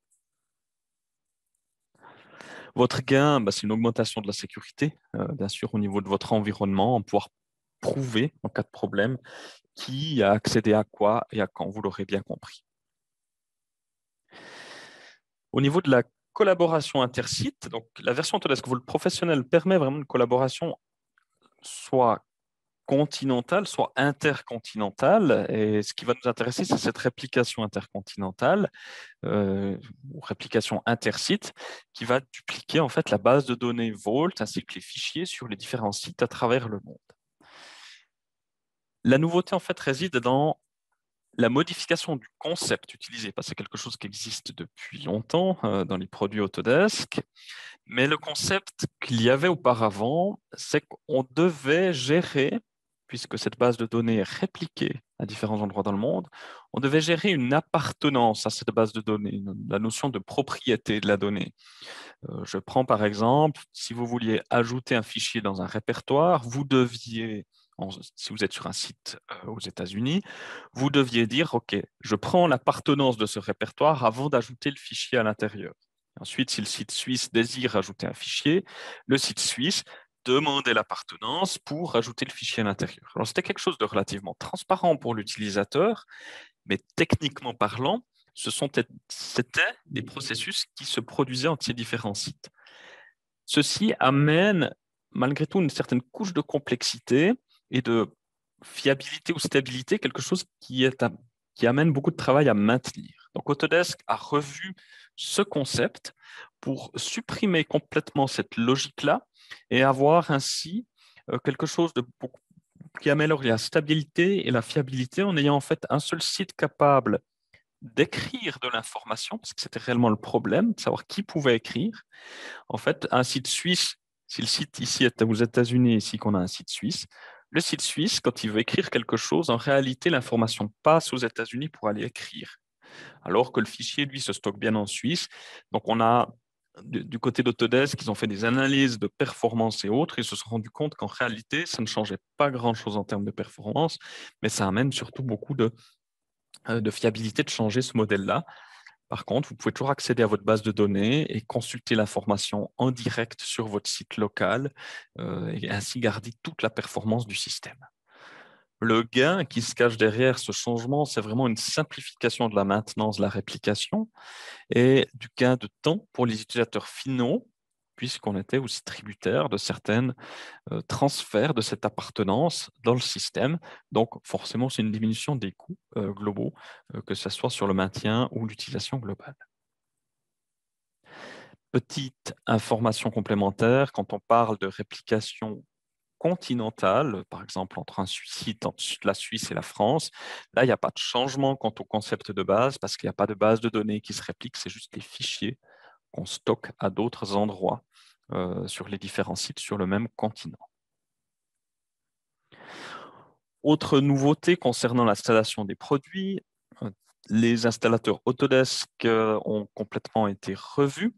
Votre gain, bah, c'est une augmentation de la sécurité, euh, bien sûr, au niveau de votre environnement, en pouvoir prouver en cas de problème qui a accédé à quoi et à quand, vous l'aurez bien compris. Au niveau de la collaboration intersite, donc la version Autodesk le professionnel permet vraiment une collaboration soit continentale soit intercontinentale. Et ce qui va nous intéresser, c'est cette réplication intercontinentale euh, réplication intersite qui va dupliquer en fait la base de données Vault ainsi que les fichiers sur les différents sites à travers le monde. La nouveauté en fait réside dans la modification du concept utilisé, parce que c'est quelque chose qui existe depuis longtemps euh, dans les produits Autodesk, mais le concept qu'il y avait auparavant, c'est qu'on devait gérer puisque cette base de données est répliquée à différents endroits dans le monde, on devait gérer une appartenance à cette base de données, la notion de propriété de la donnée. Euh, je prends par exemple, si vous vouliez ajouter un fichier dans un répertoire, vous deviez si vous êtes sur un site euh, aux États-Unis, vous deviez dire, OK, je prends l'appartenance de ce répertoire avant d'ajouter le fichier à l'intérieur. Ensuite, si le site suisse désire ajouter un fichier, le site suisse demander l'appartenance pour ajouter le fichier à l'intérieur. Alors c'était quelque chose de relativement transparent pour l'utilisateur, mais techniquement parlant, ce sont c'était des processus qui se produisaient entre différents sites. Ceci amène malgré tout une certaine couche de complexité et de fiabilité ou stabilité, quelque chose qui, est qui amène beaucoup de travail à maintenir. Donc Autodesk a revu ce concept pour supprimer complètement cette logique-là et avoir ainsi euh, quelque chose de qui améliore la stabilité et la fiabilité en ayant en fait un seul site capable d'écrire de l'information, parce que c'était réellement le problème, de savoir qui pouvait écrire. En fait, un site suisse, si le site ici est aux États-Unis, ici qu'on a un site suisse, le site suisse, quand il veut écrire quelque chose, en réalité, l'information passe aux États-Unis pour aller écrire, alors que le fichier, lui, se stocke bien en Suisse. Donc, on a du, côté d'Autodesk, ils ont fait des analyses de performance et autres, et ils se sont rendus compte qu'en réalité, ça ne changeait pas grand-chose en termes de performance, mais ça amène surtout beaucoup euh, de, fiabilité de changer ce modèle-là. Par contre, vous pouvez toujours accéder à votre base de données et consulter l'information en direct sur votre site local euh, et ainsi garder toute la performance du système le gain qui se cache derrière ce changement, c'est vraiment une simplification de la maintenance, de la réplication et du gain de temps pour les utilisateurs finaux, puisqu'on était aussi tributaire de certains euh, transferts de cette appartenance dans le système. Donc forcément, c'est une diminution des coûts euh, globaux, euh, que ce soit sur le maintien ou l'utilisation globale. Petite information complémentaire, quand on parle de réplication Continental, par exemple entre un suicide entre la Suisse et la France. Là, il n'y a pas de changement quant au concept de base parce qu'il n'y a pas de base de données qui se réplique, c'est juste les fichiers qu'on stocke à d'autres endroits euh, sur les différents sites sur le même continent. Autre nouveauté concernant l'installation des produits, euh, les installateurs Autodesk euh, ont complètement été revus.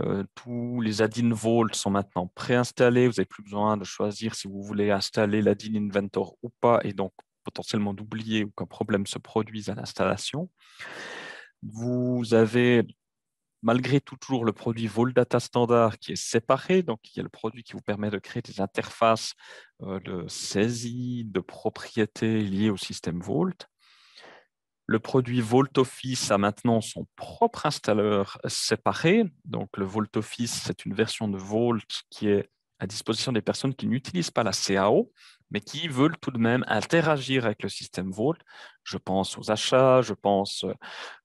Euh, tous les Add-in Vault sont maintenant préinstallés. Vous n'avez plus besoin de choisir si vous voulez installer l'Adin Inventor ou pas, et donc potentiellement d'oublier ou qu'un problème se produise à l'installation. Vous avez malgré tout toujours le produit Vault Data Standard qui est séparé, donc il y a le produit qui vous permet de créer des interfaces euh, de saisie, de propriétés liées au système Vault. Le produit Office a maintenant son propre installeur séparé. Donc, le Office, c'est une version de Vault qui est à disposition des personnes qui n'utilisent pas la CAO, mais qui veulent tout de même interagir avec le système Vault. Je pense aux achats, je pense euh,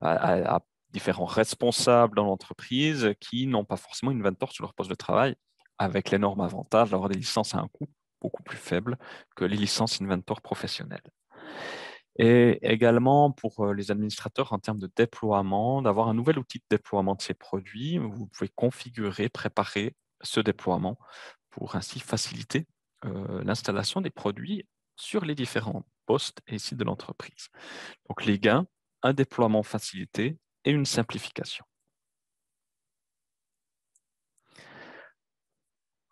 à, différents responsables dans l'entreprise qui n'ont pas forcément Inventor sur leur poste de travail, avec l'énorme avantage d'avoir des licences à un coût beaucoup plus faible que les licences Inventor professionnelles et également pour euh, les administrateurs en termes de déploiement, d'avoir un nouvel outil de déploiement de ces produits. vous pouvez configurer, préparer ce déploiement pour ainsi faciliter euh, l'installation des produits sur les différents postes et sites de l'entreprise. Donc les gains, un déploiement facilité et une simplification.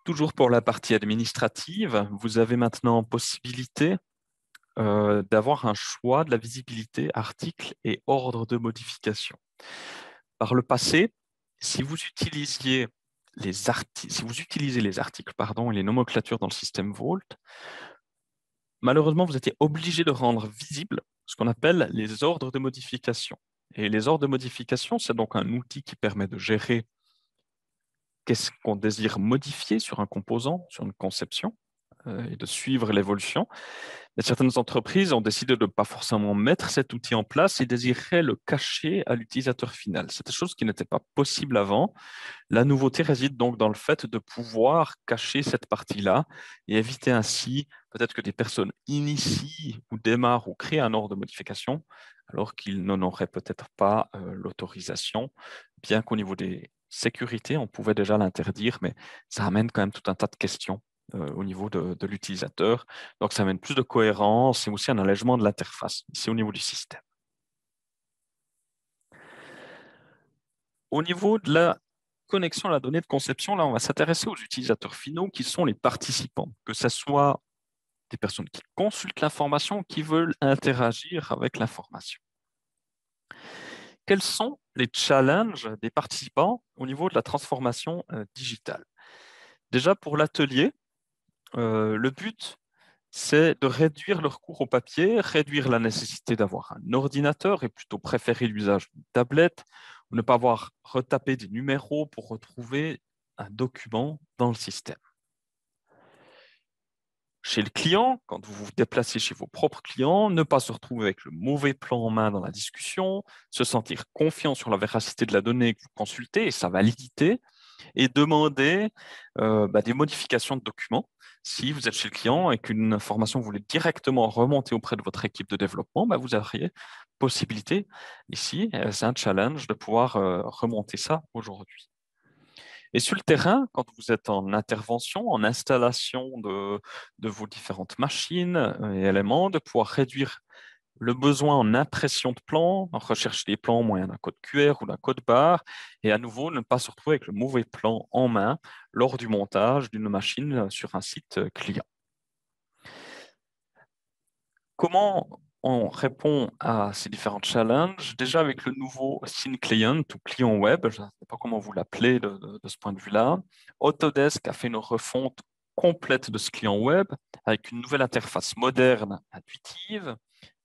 Toujours pour la partie administrative, vous avez maintenant possibilité euh, d'avoir un choix de la visibilité article et ordre de modification. Par le passé, si vous utilisiez les, articles, si vous utilisez les articles pardon, et les nomenclatures dans le système Vault, malheureusement, vous étiez obligé de rendre visible ce qu'on appelle les ordres de modification. Et les ordres de modification, c'est donc un outil qui permet de gérer qu'est-ce qu'on désire modifier sur un composant, sur une conception, et de suivre l'évolution. Mais certaines entreprises ont décidé de ne pas forcément mettre cet outil en place et désiraient le cacher à l'utilisateur final. C'est une chose qui n'était pas possible avant. La nouveauté réside donc dans le fait de pouvoir cacher cette partie-là et éviter ainsi peut-être que des personnes initient ou démarrent ou créent un ordre de modification alors qu'ils n'en auraient peut-être pas euh, l'autorisation, bien qu'au niveau des sécurités, on pouvait déjà l'interdire, mais ça amène quand même tout un tas de questions euh, au niveau de, l'utilisateur. Donc, ça amène plus de cohérence et aussi un allègement de l'interface, ici au niveau du système. Au niveau de la connexion à la donnée de conception, là, on va s'intéresser aux utilisateurs finaux qui sont les participants, que ce soit des personnes qui consultent l'information, qui veulent interagir avec l'information. Quels sont les challenges des participants au niveau de la transformation euh, digitale Déjà pour l'atelier, euh, le but, c'est de réduire le recours au papier, réduire la nécessité d'avoir un ordinateur et plutôt préférer l'usage d'une tablette, ou ne pas avoir retapé des numéros pour retrouver un document dans le système. Chez le client, quand vous vous déplacez chez vos propres clients, ne pas se retrouver avec le mauvais plan en main dans la discussion, se sentir confiant sur la véracité de la donnée que vous consultez et sa validité, et demander euh, bah, des modifications de documents si vous êtes chez le client et qu'une formation vous voulez directement remonter auprès de votre équipe de développement, bah, vous auriez possibilité ici, euh, c'est un challenge de pouvoir euh, remonter ça aujourd'hui. Et sur le terrain, quand vous êtes en intervention, en installation de, de vos différentes machines euh, et éléments, de pouvoir réduire le besoin en impression de plans, en recherche des plans au moyen d'un code QR ou d'un code barre, et à nouveau ne pas se retrouver avec le mauvais plan en main lors du montage d'une machine euh, sur un site euh, client. Comment on répond à ces différents challenges Déjà avec le nouveau SYNCLIENT Client ou Client Web, je ne sais pas comment vous l'appelez de, de ce point de vue-là, Autodesk a fait une refonte complète de ce client web avec une nouvelle interface moderne, intuitive,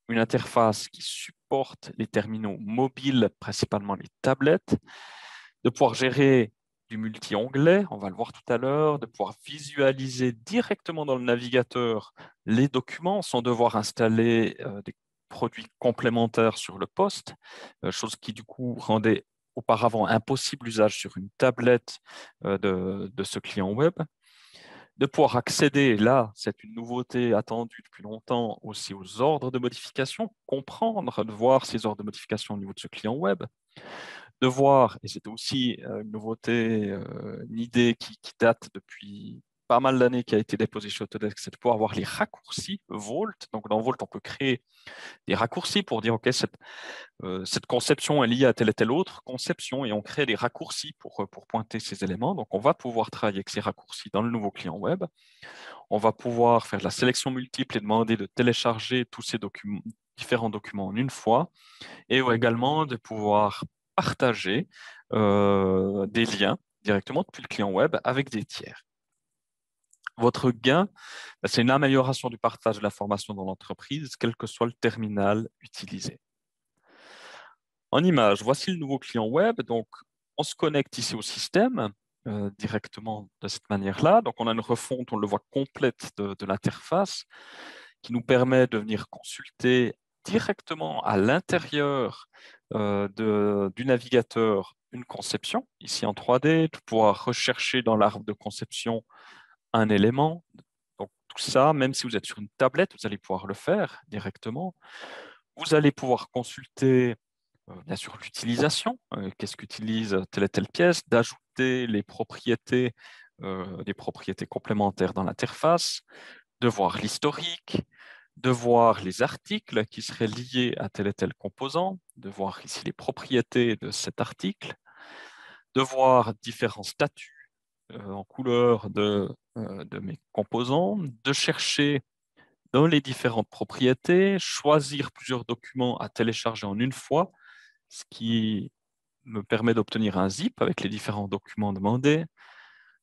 une interface qui supporte les terminaux mobiles, principalement les tablettes, de pouvoir gérer du multi-onglet, on va le voir tout à l'heure, de pouvoir visualiser directement dans le navigateur les documents sans devoir installer euh, des produits complémentaires sur le poste, euh, chose qui du coup rendait auparavant impossible l'usage sur une tablette euh, de, ce client web de pouvoir accéder, là, c'est une nouveauté attendue depuis longtemps, aussi aux ordres de modification, comprendre, de voir ces ordres de modification au niveau de ce client web, de voir, et c'est aussi euh, une nouveauté, euh, une idée qui, qui date depuis pas mal d'années qui a été déposé chez Autodesk, c'est de pouvoir avoir les raccourcis Volt. Donc dans Volt, on peut créer des raccourcis pour dire, OK, euh, cette, conception est liée à telle et telle autre conception, et on crée des raccourcis pour, euh, pour pointer ces éléments. Donc on va pouvoir travailler avec ces raccourcis dans le nouveau client web. On va pouvoir faire de la sélection multiple et demander de télécharger tous ces différents documents en une fois, et également de pouvoir partager euh, des liens directement depuis le client web avec des tiers votre gain, bah, c'est une amélioration du partage de l'information dans l'entreprise, quel que soit le terminal utilisé. En image, voici le nouveau client web. Donc, on se connecte ici au système euh, directement de cette manière-là. Donc, on a une refonte, on le voit complète de, l'interface qui nous permet de venir consulter directement à l'intérieur euh, du navigateur une conception, ici en 3D, de pouvoir rechercher dans l'arbre de conception un élément. Donc tout ça, même si vous êtes sur une tablette, vous allez pouvoir le faire directement. Vous allez pouvoir consulter euh, bien sûr l'utilisation, euh, qu'est-ce qu'utilise telle et telle pièce, d'ajouter les propriétés, euh, des propriétés complémentaires dans l'interface, de voir l'historique, de voir les articles qui seraient liés à tel et tel composant, de voir ici les propriétés de cet article, de voir différents statuts euh, en couleur euh, de, mes composants, de chercher dans les différentes propriétés, choisir plusieurs documents à télécharger en une fois, ce qui me permet d'obtenir un zip avec les différents documents demandés,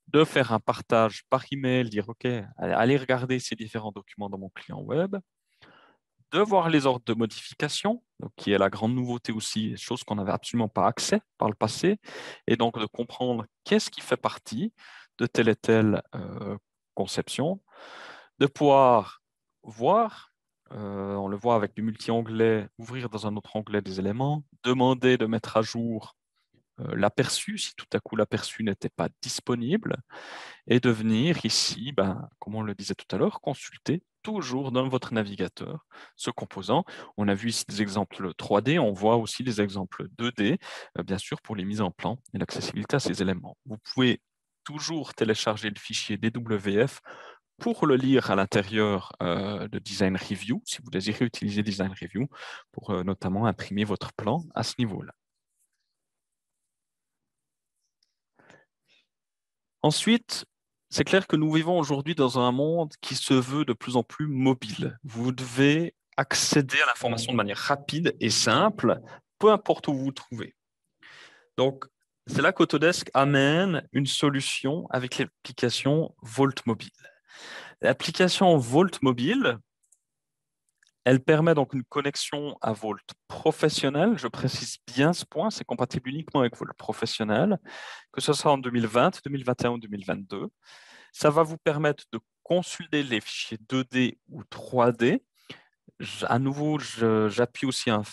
de faire un partage par email, dire OK, allez regarder ces différents documents dans mon client web, de voir les ordres de modification, qui est la grande nouveauté aussi, chose qu'on n'avait absolument pas accès par le passé, et donc de comprendre qu'est-ce qui fait partie de telle et telle euh, conception, de pouvoir voir euh, on le voit avec du multi-onglet, ouvrir dans un autre onglet des éléments, demander de mettre à jour euh, l'aperçu, si tout à coup l'aperçu n'était pas disponible, et de venir ici, ben, comme on le disait tout à l'heure, consulter toujours dans votre navigateur ce composant. On a vu ici des exemples 3D, on voit aussi des exemples 2D, euh, bien sûr, pour les mises en plan et l'accessibilité à ces éléments. Vous pouvez toujours télécharger le fichier DWF pour le lire à l'intérieur euh, de Design Review, si vous désirez utiliser Design Review pour notamment imprimer votre plan à ce niveau-là. Ensuite, c'est clair que nous vivons aujourd'hui dans un monde qui se veut de plus en plus mobile. Vous devez accéder à l'information de manière rapide et simple, peu importe où vous vous trouvez. Donc, c'est là qu'Autodesk amène une solution avec l'application Volt Mobile. L'application Volt Mobile, elle permet donc une connexion à Volt professionnel. Je précise bien ce point, c'est compatible uniquement avec Volt professionnel, que ce soit en 2020, 2021 ou 2022. Ça va vous permettre de consulter les fichiers 2D ou 3D. À nouveau, j'appuie aussi un,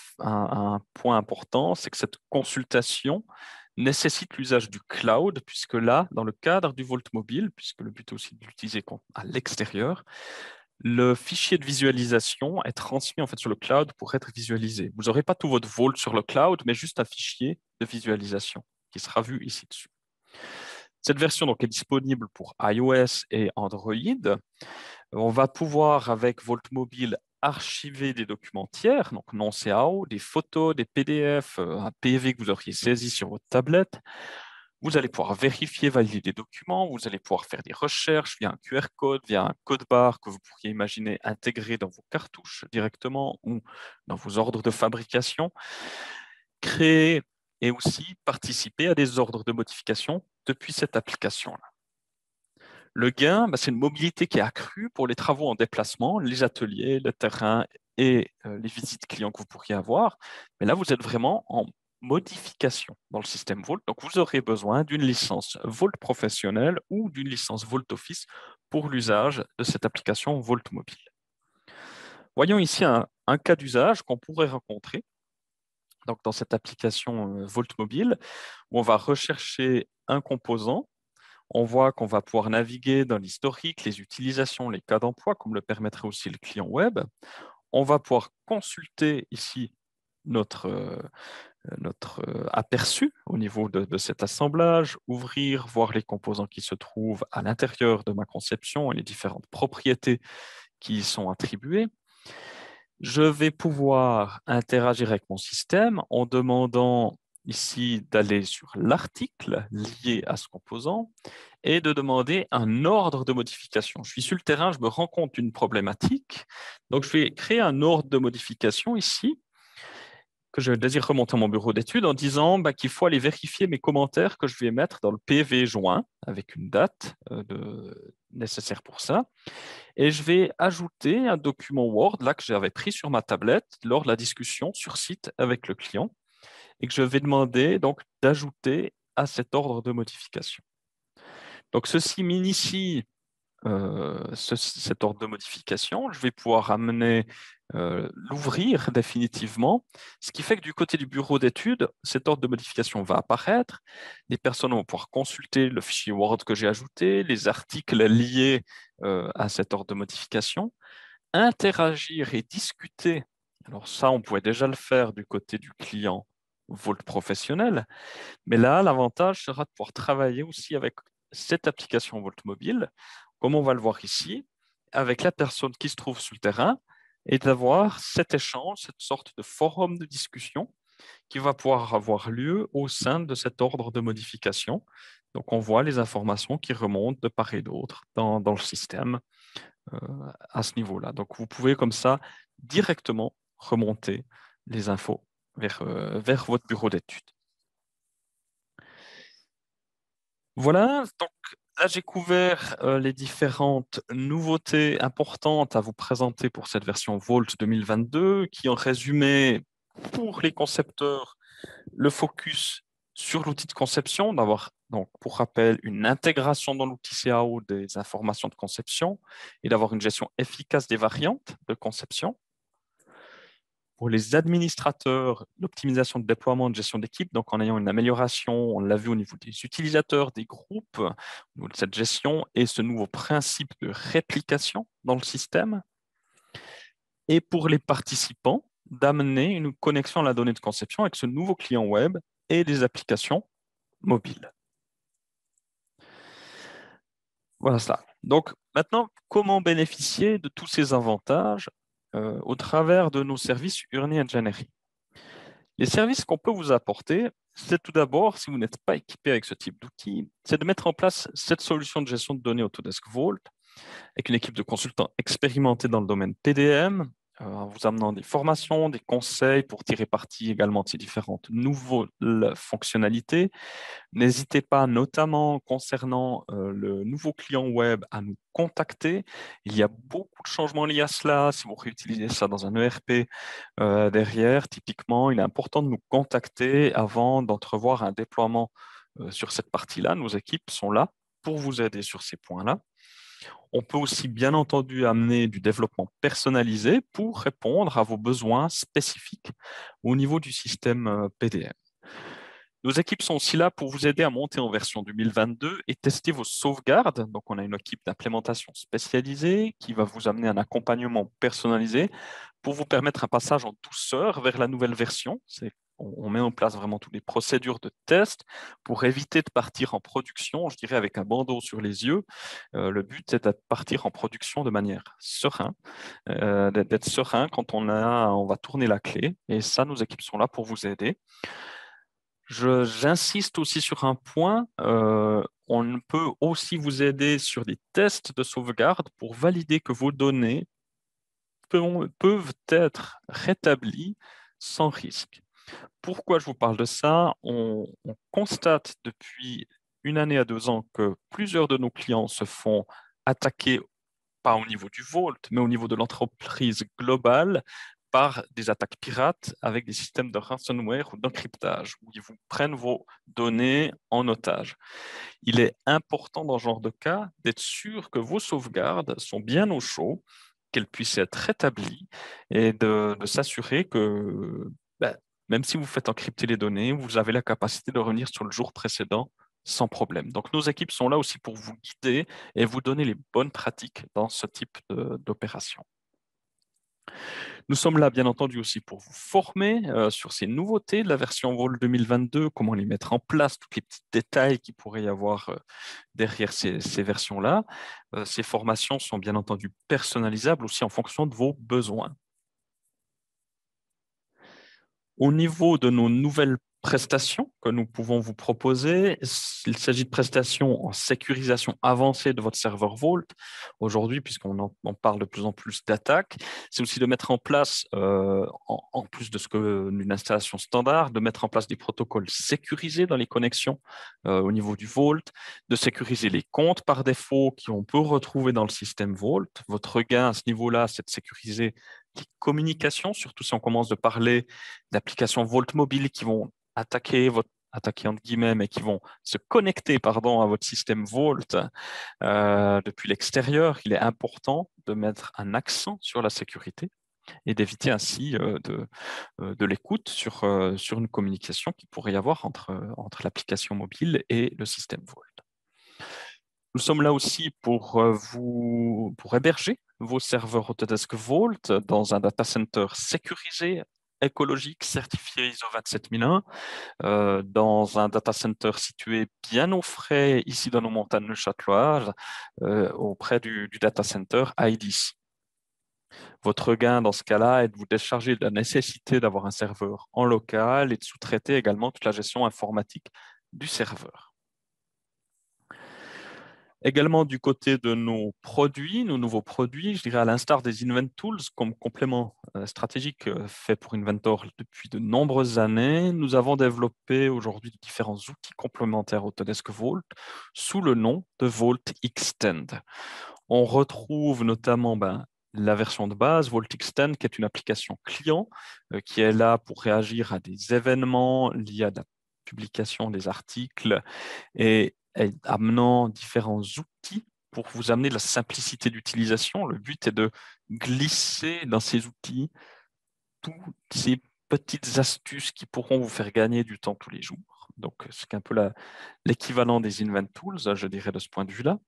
point important, c'est que cette consultation nécessite l'usage du cloud, puisque là, dans le cadre du Volt mobile, puisque le but est aussi de l'utiliser à l'extérieur, le fichier de visualisation est transmis en fait sur le cloud pour être visualisé. Vous n'aurez pas tout votre vault sur le cloud, mais juste un fichier de visualisation qui sera vu ici dessus. Cette version donc, est disponible pour iOS et Android. On va pouvoir, avec Vault Mobile, archiver des documents tiers, donc non CAO, des photos, des PDF, euh, un PV que vous auriez saisi sur votre tablette. Vous allez pouvoir vérifier, valider des documents, vous allez pouvoir faire des recherches via un QR code, via un code barre que vous pourriez imaginer intégrer dans vos cartouches directement ou dans vos ordres de fabrication, créer et aussi participer à des ordres de modification depuis cette application-là. Le gain, bah, c'est une mobilité qui est accrue pour les travaux en déplacement, les ateliers, le terrain et euh, les visites clients que vous pourriez avoir. Mais là, vous êtes vraiment en modification dans le système Volt. Donc, vous aurez besoin d'une licence Volt professionnelle ou d'une licence Volt Office pour l'usage de cette application Volt mobile. Voyons ici un, cas d'usage qu'on pourrait rencontrer donc dans cette application euh, Volt mobile où on va rechercher un composant. On voit qu'on va pouvoir naviguer dans l'historique, les utilisations, les cas d'emploi, comme le permettrait aussi le client web. On va pouvoir consulter ici notre, euh, notre euh, aperçu au niveau de, cet assemblage, ouvrir, voir les composants qui se trouvent à l'intérieur de ma conception et les différentes propriétés qui y sont attribuées. Je vais pouvoir interagir avec mon système en demandant ici d'aller sur l'article lié à ce composant et de demander un ordre de modification. Je suis sur le terrain, je me rends compte d'une problématique, donc je vais créer un ordre de modification ici je désire remonter à mon bureau d'études en disant bah, qu'il faut aller vérifier mes commentaires que je vais mettre dans le PV joint avec une date euh, de... nécessaire pour ça. Et je vais ajouter un document Word là que j'avais pris sur ma tablette lors de la discussion sur site avec le client et que je vais demander donc d'ajouter à cet ordre de modification. Donc ceci m'initie euh, cette cet ordre de modification, je vais pouvoir amener euh, l'ouvrir définitivement, ce qui fait que du côté du bureau d'études, cet ordre de modification va apparaître. Les personnes vont pouvoir consulter le fichier Word que j'ai ajouté, les articles liés euh, à cet ordre de modification, interagir et discuter. Alors ça, on pouvait déjà le faire du côté du client Volt professionnel, mais là, l'avantage sera de pouvoir travailler aussi avec cette application Volt Mobile comme on va le voir ici, avec la personne qui se trouve sur le terrain et d'avoir cet échange, cette sorte de forum de discussion qui va pouvoir avoir lieu au sein de cet ordre de modification. Donc, on voit les informations qui remontent de part et d'autre dans, le système euh, à ce niveau-là. Donc, vous pouvez comme ça directement remonter les infos vers, euh, vers votre bureau d'études. Voilà, donc Là, j'ai couvert euh, les différentes nouveautés importantes à vous présenter pour cette version Vault 2022, qui en résumé, pour les concepteurs, le focus sur l'outil de conception, d'avoir donc pour rappel une intégration dans l'outil CAO des informations de conception et d'avoir une gestion efficace des variantes de conception. Pour les administrateurs, l'optimisation de déploiement de gestion d'équipe, donc en ayant une amélioration, on l'a vu au niveau des utilisateurs, des groupes, au de cette gestion et ce nouveau principe de réplication dans le système. Et pour les participants, d'amener une connexion à la donnée de conception avec ce nouveau client web et des applications mobiles. Voilà ça. Donc maintenant, comment bénéficier de tous ces avantages euh, au travers de nos services Urni Engineering. Les services qu'on peut vous apporter, c'est tout d'abord, si vous n'êtes pas équipé avec ce type d'outils, c'est de mettre en place cette solution de gestion de données Autodesk Vault avec une équipe de consultants expérimentés dans le domaine TDM, euh, en vous amenant des formations, des conseils pour tirer parti également de ces différentes nouvelles fonctionnalités. N'hésitez pas, notamment concernant euh, le nouveau client web, à nous contacter. Il y a beaucoup de changements liés à cela. Si vous réutilisez ça dans un ERP euh, derrière, typiquement, il est important de nous contacter avant d'entrevoir un déploiement sur cette partie-là. Nos équipes sont là pour vous aider sur ces points-là. On peut aussi bien entendu amener du développement personnalisé pour répondre à vos besoins spécifiques au niveau du système euh, PDM. Nos équipes sont aussi là pour vous aider à monter en version 2022 et tester vos sauvegardes. Donc, on a une équipe d'implémentation spécialisée qui va vous amener un accompagnement personnalisé pour vous permettre un passage en douceur vers la nouvelle version. C'est on, met en place vraiment toutes les procédures de test pour éviter de partir en production, je dirais avec un bandeau sur les yeux. Euh, le but, c'est de partir en production de manière serein, euh, d'être serein quand on, va tourner la clé. Et ça, nos équipes sont là pour vous aider. J'insiste aussi sur un point, euh, on peut aussi vous aider sur des tests de sauvegarde pour valider que vos données peuvent être rétablies sans risque. Pourquoi je vous parle de ça on, constate depuis une année à deux ans que plusieurs de nos clients se font attaquer, pas au niveau du Vault, mais au niveau de l'entreprise globale, par des attaques pirates avec des systèmes de ransomware ou d'encryptage, où ils vous prennent vos données en otage. Il est important dans ce genre de cas d'être sûr que vos sauvegardes sont bien au chaud, qu'elles puissent être rétablies et de, de s'assurer que même si vous faites encrypter les données, vous avez la capacité de revenir sur le jour précédent sans problème. Donc nos équipes sont là aussi pour vous guider et vous donner les bonnes pratiques dans ce type d'opération. Nous sommes là, bien entendu, aussi pour vous former euh, sur ces nouveautés de la version Vol 2022, comment les mettre en place, tous les petits détails qu'il pourrait y avoir euh, derrière ces, versions-là. Euh, ces formations sont bien entendu personnalisables aussi en fonction de vos besoins. Au niveau de nos nouvelles prestations que nous pouvons vous proposer. Il s'agit de prestations en sécurisation avancée de votre serveur Vault. Aujourd'hui, puisqu'on en, parle de plus en plus d'attaques, c'est aussi de mettre en place, euh, en, plus de ce que installation standard, de mettre en place des protocoles sécurisés dans les connexions euh, au niveau du Vault, de sécuriser les comptes par défaut qu'on peut retrouver dans le système Vault. Votre gain à ce niveau-là, c'est de sécuriser communication, surtout si on commence de parler d'applications Volt Mobile qui vont attaquer votre attaquer entre guillemets, mais qui vont se connecter pardon, à votre système Volt euh, depuis l'extérieur, il est important de mettre un accent sur la sécurité et d'éviter ainsi euh, de, euh, de l'écoute sur, sur une communication qui pourrait y avoir entre, entre l'application mobile et le système Volt. Nous sommes là aussi pour vous pour héberger vos serveurs Autodesk Vault dans un data center sécurisé, écologique, certifié ISO 27001, euh, dans un data center situé bien au frais, ici dans nos montagnes de Châteloise, euh, auprès du, du, data center Votre gain dans ce cas-là est de vous décharger de la nécessité d'avoir un serveur en local et de sous-traiter également toute la gestion informatique du serveur. Également du côté de nos produits, nos nouveaux produits, je dirais à l'instar des Invent Tools comme complément euh, stratégique euh, fait pour Inventor depuis de nombreuses années, nous avons développé aujourd'hui différents outils complémentaires au Autodesk Vault sous le nom de Vault Extend. On retrouve notamment ben, la version de base, Vault Extend, qui est une application client euh, qui est là pour réagir à des événements liés à la publication des articles et amenant différents outils pour vous amener la simplicité d'utilisation. Le but est de glisser dans ces outils toutes ces petites astuces qui pourront vous faire gagner du temps tous les jours. Donc, c'est un peu l'équivalent des Invent Tools, hein, je dirais, de ce point de vue-là.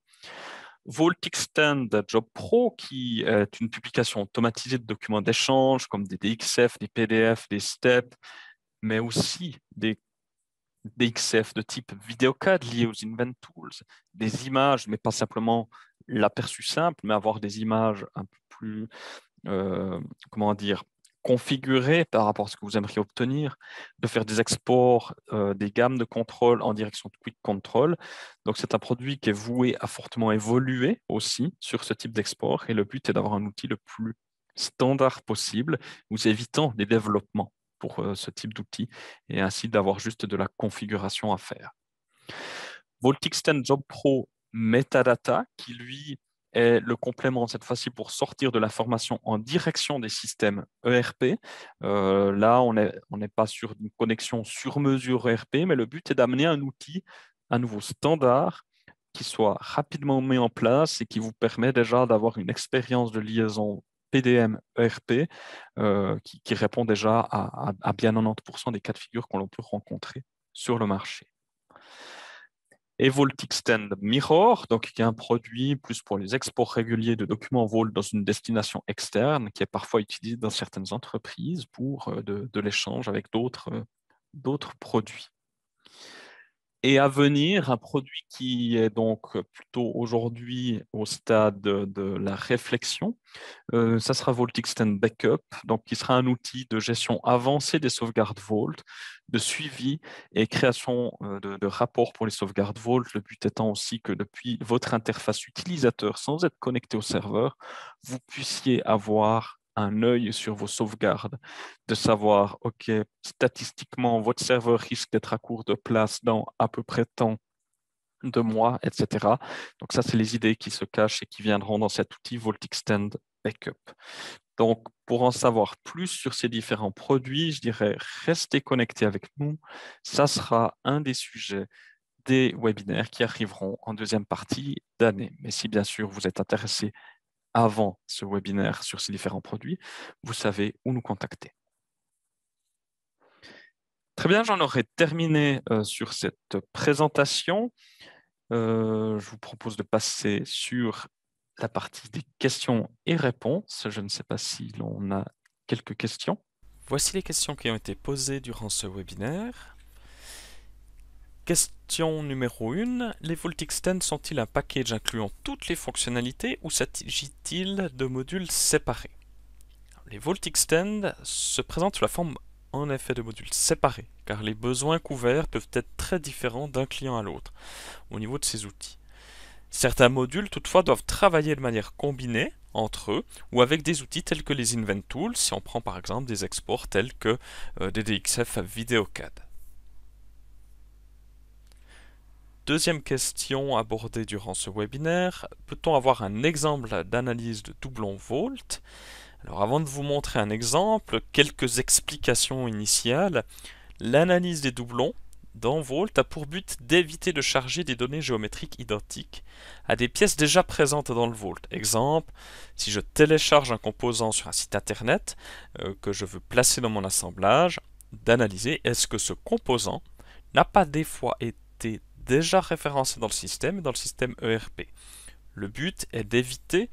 Vault Extend Job Pro, qui est une publication automatisée de documents d'échange comme des DXF, des PDF, des STEP, mais aussi des DXF de type vidéocad lié aux Invent Tools, des images, mais pas simplement l'aperçu simple, mais avoir des images un peu plus, euh, comment dire, configurées par rapport à ce que vous aimeriez obtenir, de faire des exports euh, des gammes de contrôle en direction de Quick Control. Donc, c'est un produit qui est voué à fortement évoluer aussi sur ce type d'export, et le but est d'avoir un outil le plus standard possible, vous évitant des développements pour euh, ce type d'outil et ainsi d'avoir juste de la configuration à faire. Voltix 10 Job Pro Metadata, qui lui est le complément cette fois-ci pour sortir de la formation en direction des systèmes ERP. Euh, là, on n'est on pas sur une connexion sur mesure ERP, mais le but est d'amener un outil, un nouveau standard qui soit rapidement mis en place et qui vous permet déjà d'avoir une expérience de liaison PDM, ERP, euh, qui, répond déjà à, bien 90% des cas de figure qu'on pu rencontrer sur le marché. Evoltic Stand Mirror, donc qui est un produit plus pour les exports réguliers de documents vol dans une destination externe, qui est parfois utilisé dans certaines entreprises pour euh, de, de l'échange avec d'autres produits et à venir, un produit qui est donc plutôt aujourd'hui au stade de, la réflexion, euh, ça sera Vault Stand Backup, donc qui sera un outil de gestion avancée des sauvegardes Vault, de suivi et création euh, de, de rapports pour les sauvegardes Vault. Le but étant aussi que depuis votre interface utilisateur, sans être connecté au serveur, vous puissiez avoir un œil sur vos sauvegardes, de savoir, OK, statistiquement, votre serveur risque d'être à court de place dans à peu près tant de mois, etc. Donc ça, c'est les idées qui se cachent et qui viendront dans cet outil Vault extend Backup. Donc, pour en savoir plus sur ces différents produits, je dirais, restez connectés avec nous. Ça sera un des sujets des webinaires qui arriveront en deuxième partie d'année. Mais si bien sûr vous êtes intéressé avant ce webinaire sur ces différents produits, vous savez où nous contacter. Très bien, j'en aurai terminé euh, sur cette présentation. Euh, je vous propose de passer sur la partie des questions et réponses. Je ne sais pas si l'on a quelques questions. Voici les questions qui ont été posées durant ce webinaire. Question numéro 1. Les extend sont-ils un package incluant toutes les fonctionnalités ou s'agit-il de modules séparés Les extend se présentent sous la forme en effet de modules séparés, car les besoins couverts peuvent être très différents d'un client à l'autre au niveau de ces outils. Certains modules toutefois doivent travailler de manière combinée entre eux ou avec des outils tels que les Invent Tools, si on prend par exemple des exports tels que euh, des DXF VideoCAD. Deuxième question abordée durant ce webinaire, peut-on avoir un exemple d'analyse de doublons volt Alors avant de vous montrer un exemple, quelques explications initiales. L'analyse des doublons dans Volt a pour but d'éviter de charger des données géométriques identiques à des pièces déjà présentes dans le Volt. Exemple, si je télécharge un composant sur un site internet euh, que je veux placer dans mon assemblage, d'analyser est-ce que ce composant n'a pas des fois été déjà référencé dans le système et dans le système ERP. Le but est d'éviter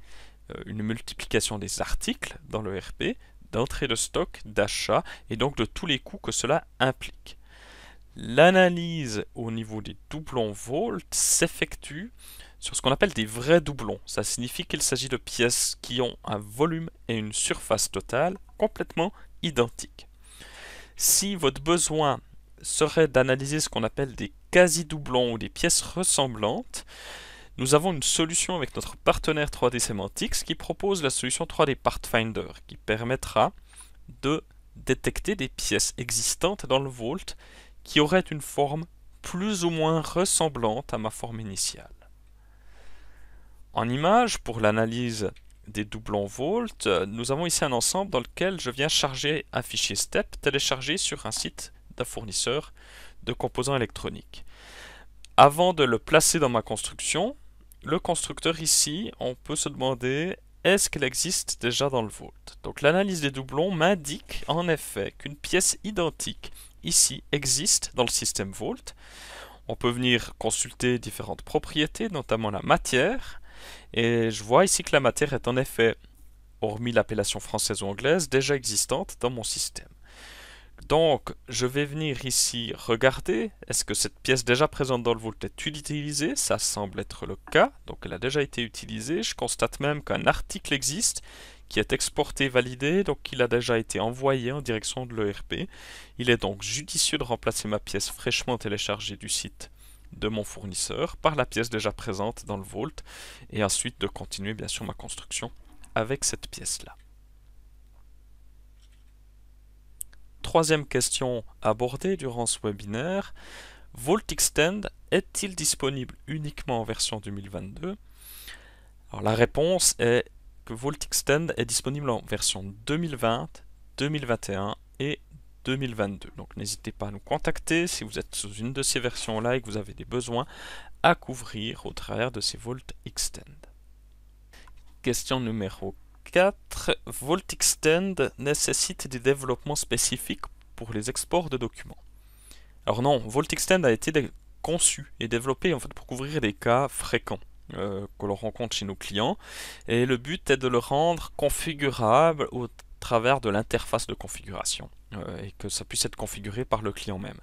euh, une multiplication des articles dans l'ERP, e d'entrée de stock, d'achat et donc de tous les coûts que cela implique. L'analyse au niveau des doublons Volt s'effectue sur ce qu'on appelle des vrais doublons. Ça signifie qu'il s'agit de pièces qui ont un volume et une surface totale complètement identiques. Si votre besoin serait d'analyser ce qu'on appelle des quasi-doublons ou des pièces ressemblantes, nous avons une solution avec notre partenaire 3D Semantics qui propose la solution 3D Pathfinder qui permettra de détecter des pièces existantes dans le Vault qui auraient une forme plus ou moins ressemblante à ma forme initiale. En image, pour l'analyse des doublons Vault, nous avons ici un ensemble dans lequel je viens charger un fichier STEP téléchargé sur un site d'un fournisseur de composants électroniques. Avant de le placer dans ma construction, le constructeur ici, on peut se demander est-ce qu'elle existe déjà dans le Vault Donc l'analyse des doublons m'indique en effet qu'une pièce identique ici existe dans le système Vault. On peut venir consulter différentes propriétés, notamment la matière. Et je vois ici que la matière est en effet, hormis l'appellation française ou anglaise, déjà existante dans mon système. Donc, je vais venir ici regarder, est-ce que cette pièce déjà présente dans le vault est utilisée Ça semble être le cas, donc elle a déjà été utilisée. Je constate même qu'un article existe qui est exporté, validé, donc il a déjà été envoyé en direction de l'ERP. Il est donc judicieux de remplacer ma pièce fraîchement téléchargée du site de mon fournisseur par la pièce déjà présente dans le vault et ensuite de continuer bien sûr ma construction avec cette pièce là. troisième question abordée durant ce webinaire, Extend est-il disponible uniquement en version 2022 Alors la réponse est que Extend est disponible en version 2020, 2021 et 2022. Donc n'hésitez pas à nous contacter si vous êtes sous une de ces versions-là et que vous avez des besoins à couvrir au travers de ces Volt Extend. Question numéro 4. 4. Extend nécessite des développements spécifiques pour les exports de documents. Alors non, Extend a été conçu et développé en fait pour couvrir des cas fréquents euh, que l'on rencontre chez nos clients et le but est de le rendre configurable au travers de l'interface de configuration euh, et que ça puisse être configuré par le client même.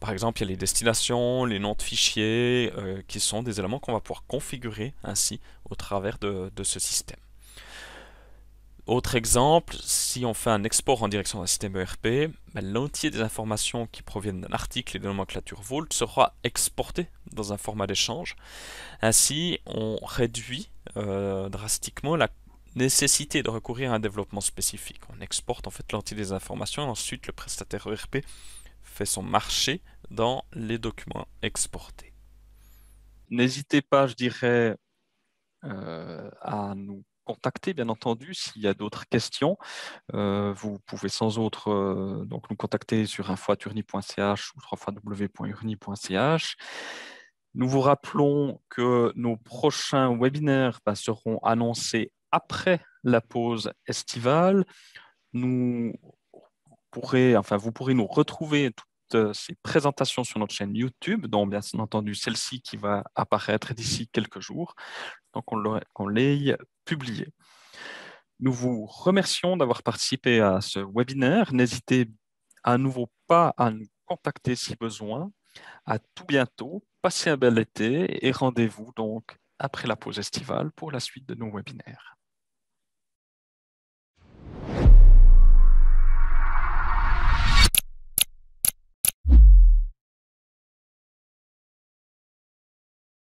Par exemple, il y a les destinations, les noms de fichiers euh, qui sont des éléments qu'on va pouvoir configurer ainsi au travers de ce système. Autre exemple, si on fait un export en direction d'un système ERP, ben, l'entier des informations qui proviennent d'un article et de nomenclature Vault sera exporté dans un format d'échange. Ainsi, on réduit euh, drastiquement la nécessité de recourir à un développement spécifique. On exporte en fait l'entier des informations et ensuite le prestataire ERP fait son marché dans les documents exportés. N'hésitez pas, je dirais, euh, à nous contacter, bien entendu, s'il y a d'autres questions. Euh, vous pouvez sans autre euh, donc nous contacter sur infoaturni.ch ou www.urni.ch. Nous vous rappelons que nos prochains webinaires bah, seront annoncés après la pause estivale. Nous pourrez, enfin, vous pourrez nous retrouver toutes euh, ces présentations sur notre chaîne YouTube, dont bien entendu celle-ci qui va apparaître d'ici quelques jours. Donc on l'ait publié. Nous vous remercions d'avoir participé à ce webinaire. N'hésitez à nouveau pas à nous contacter si besoin. À tout bientôt. Passez un bel été et rendez-vous donc après la pause estivale pour la suite de nos webinaires.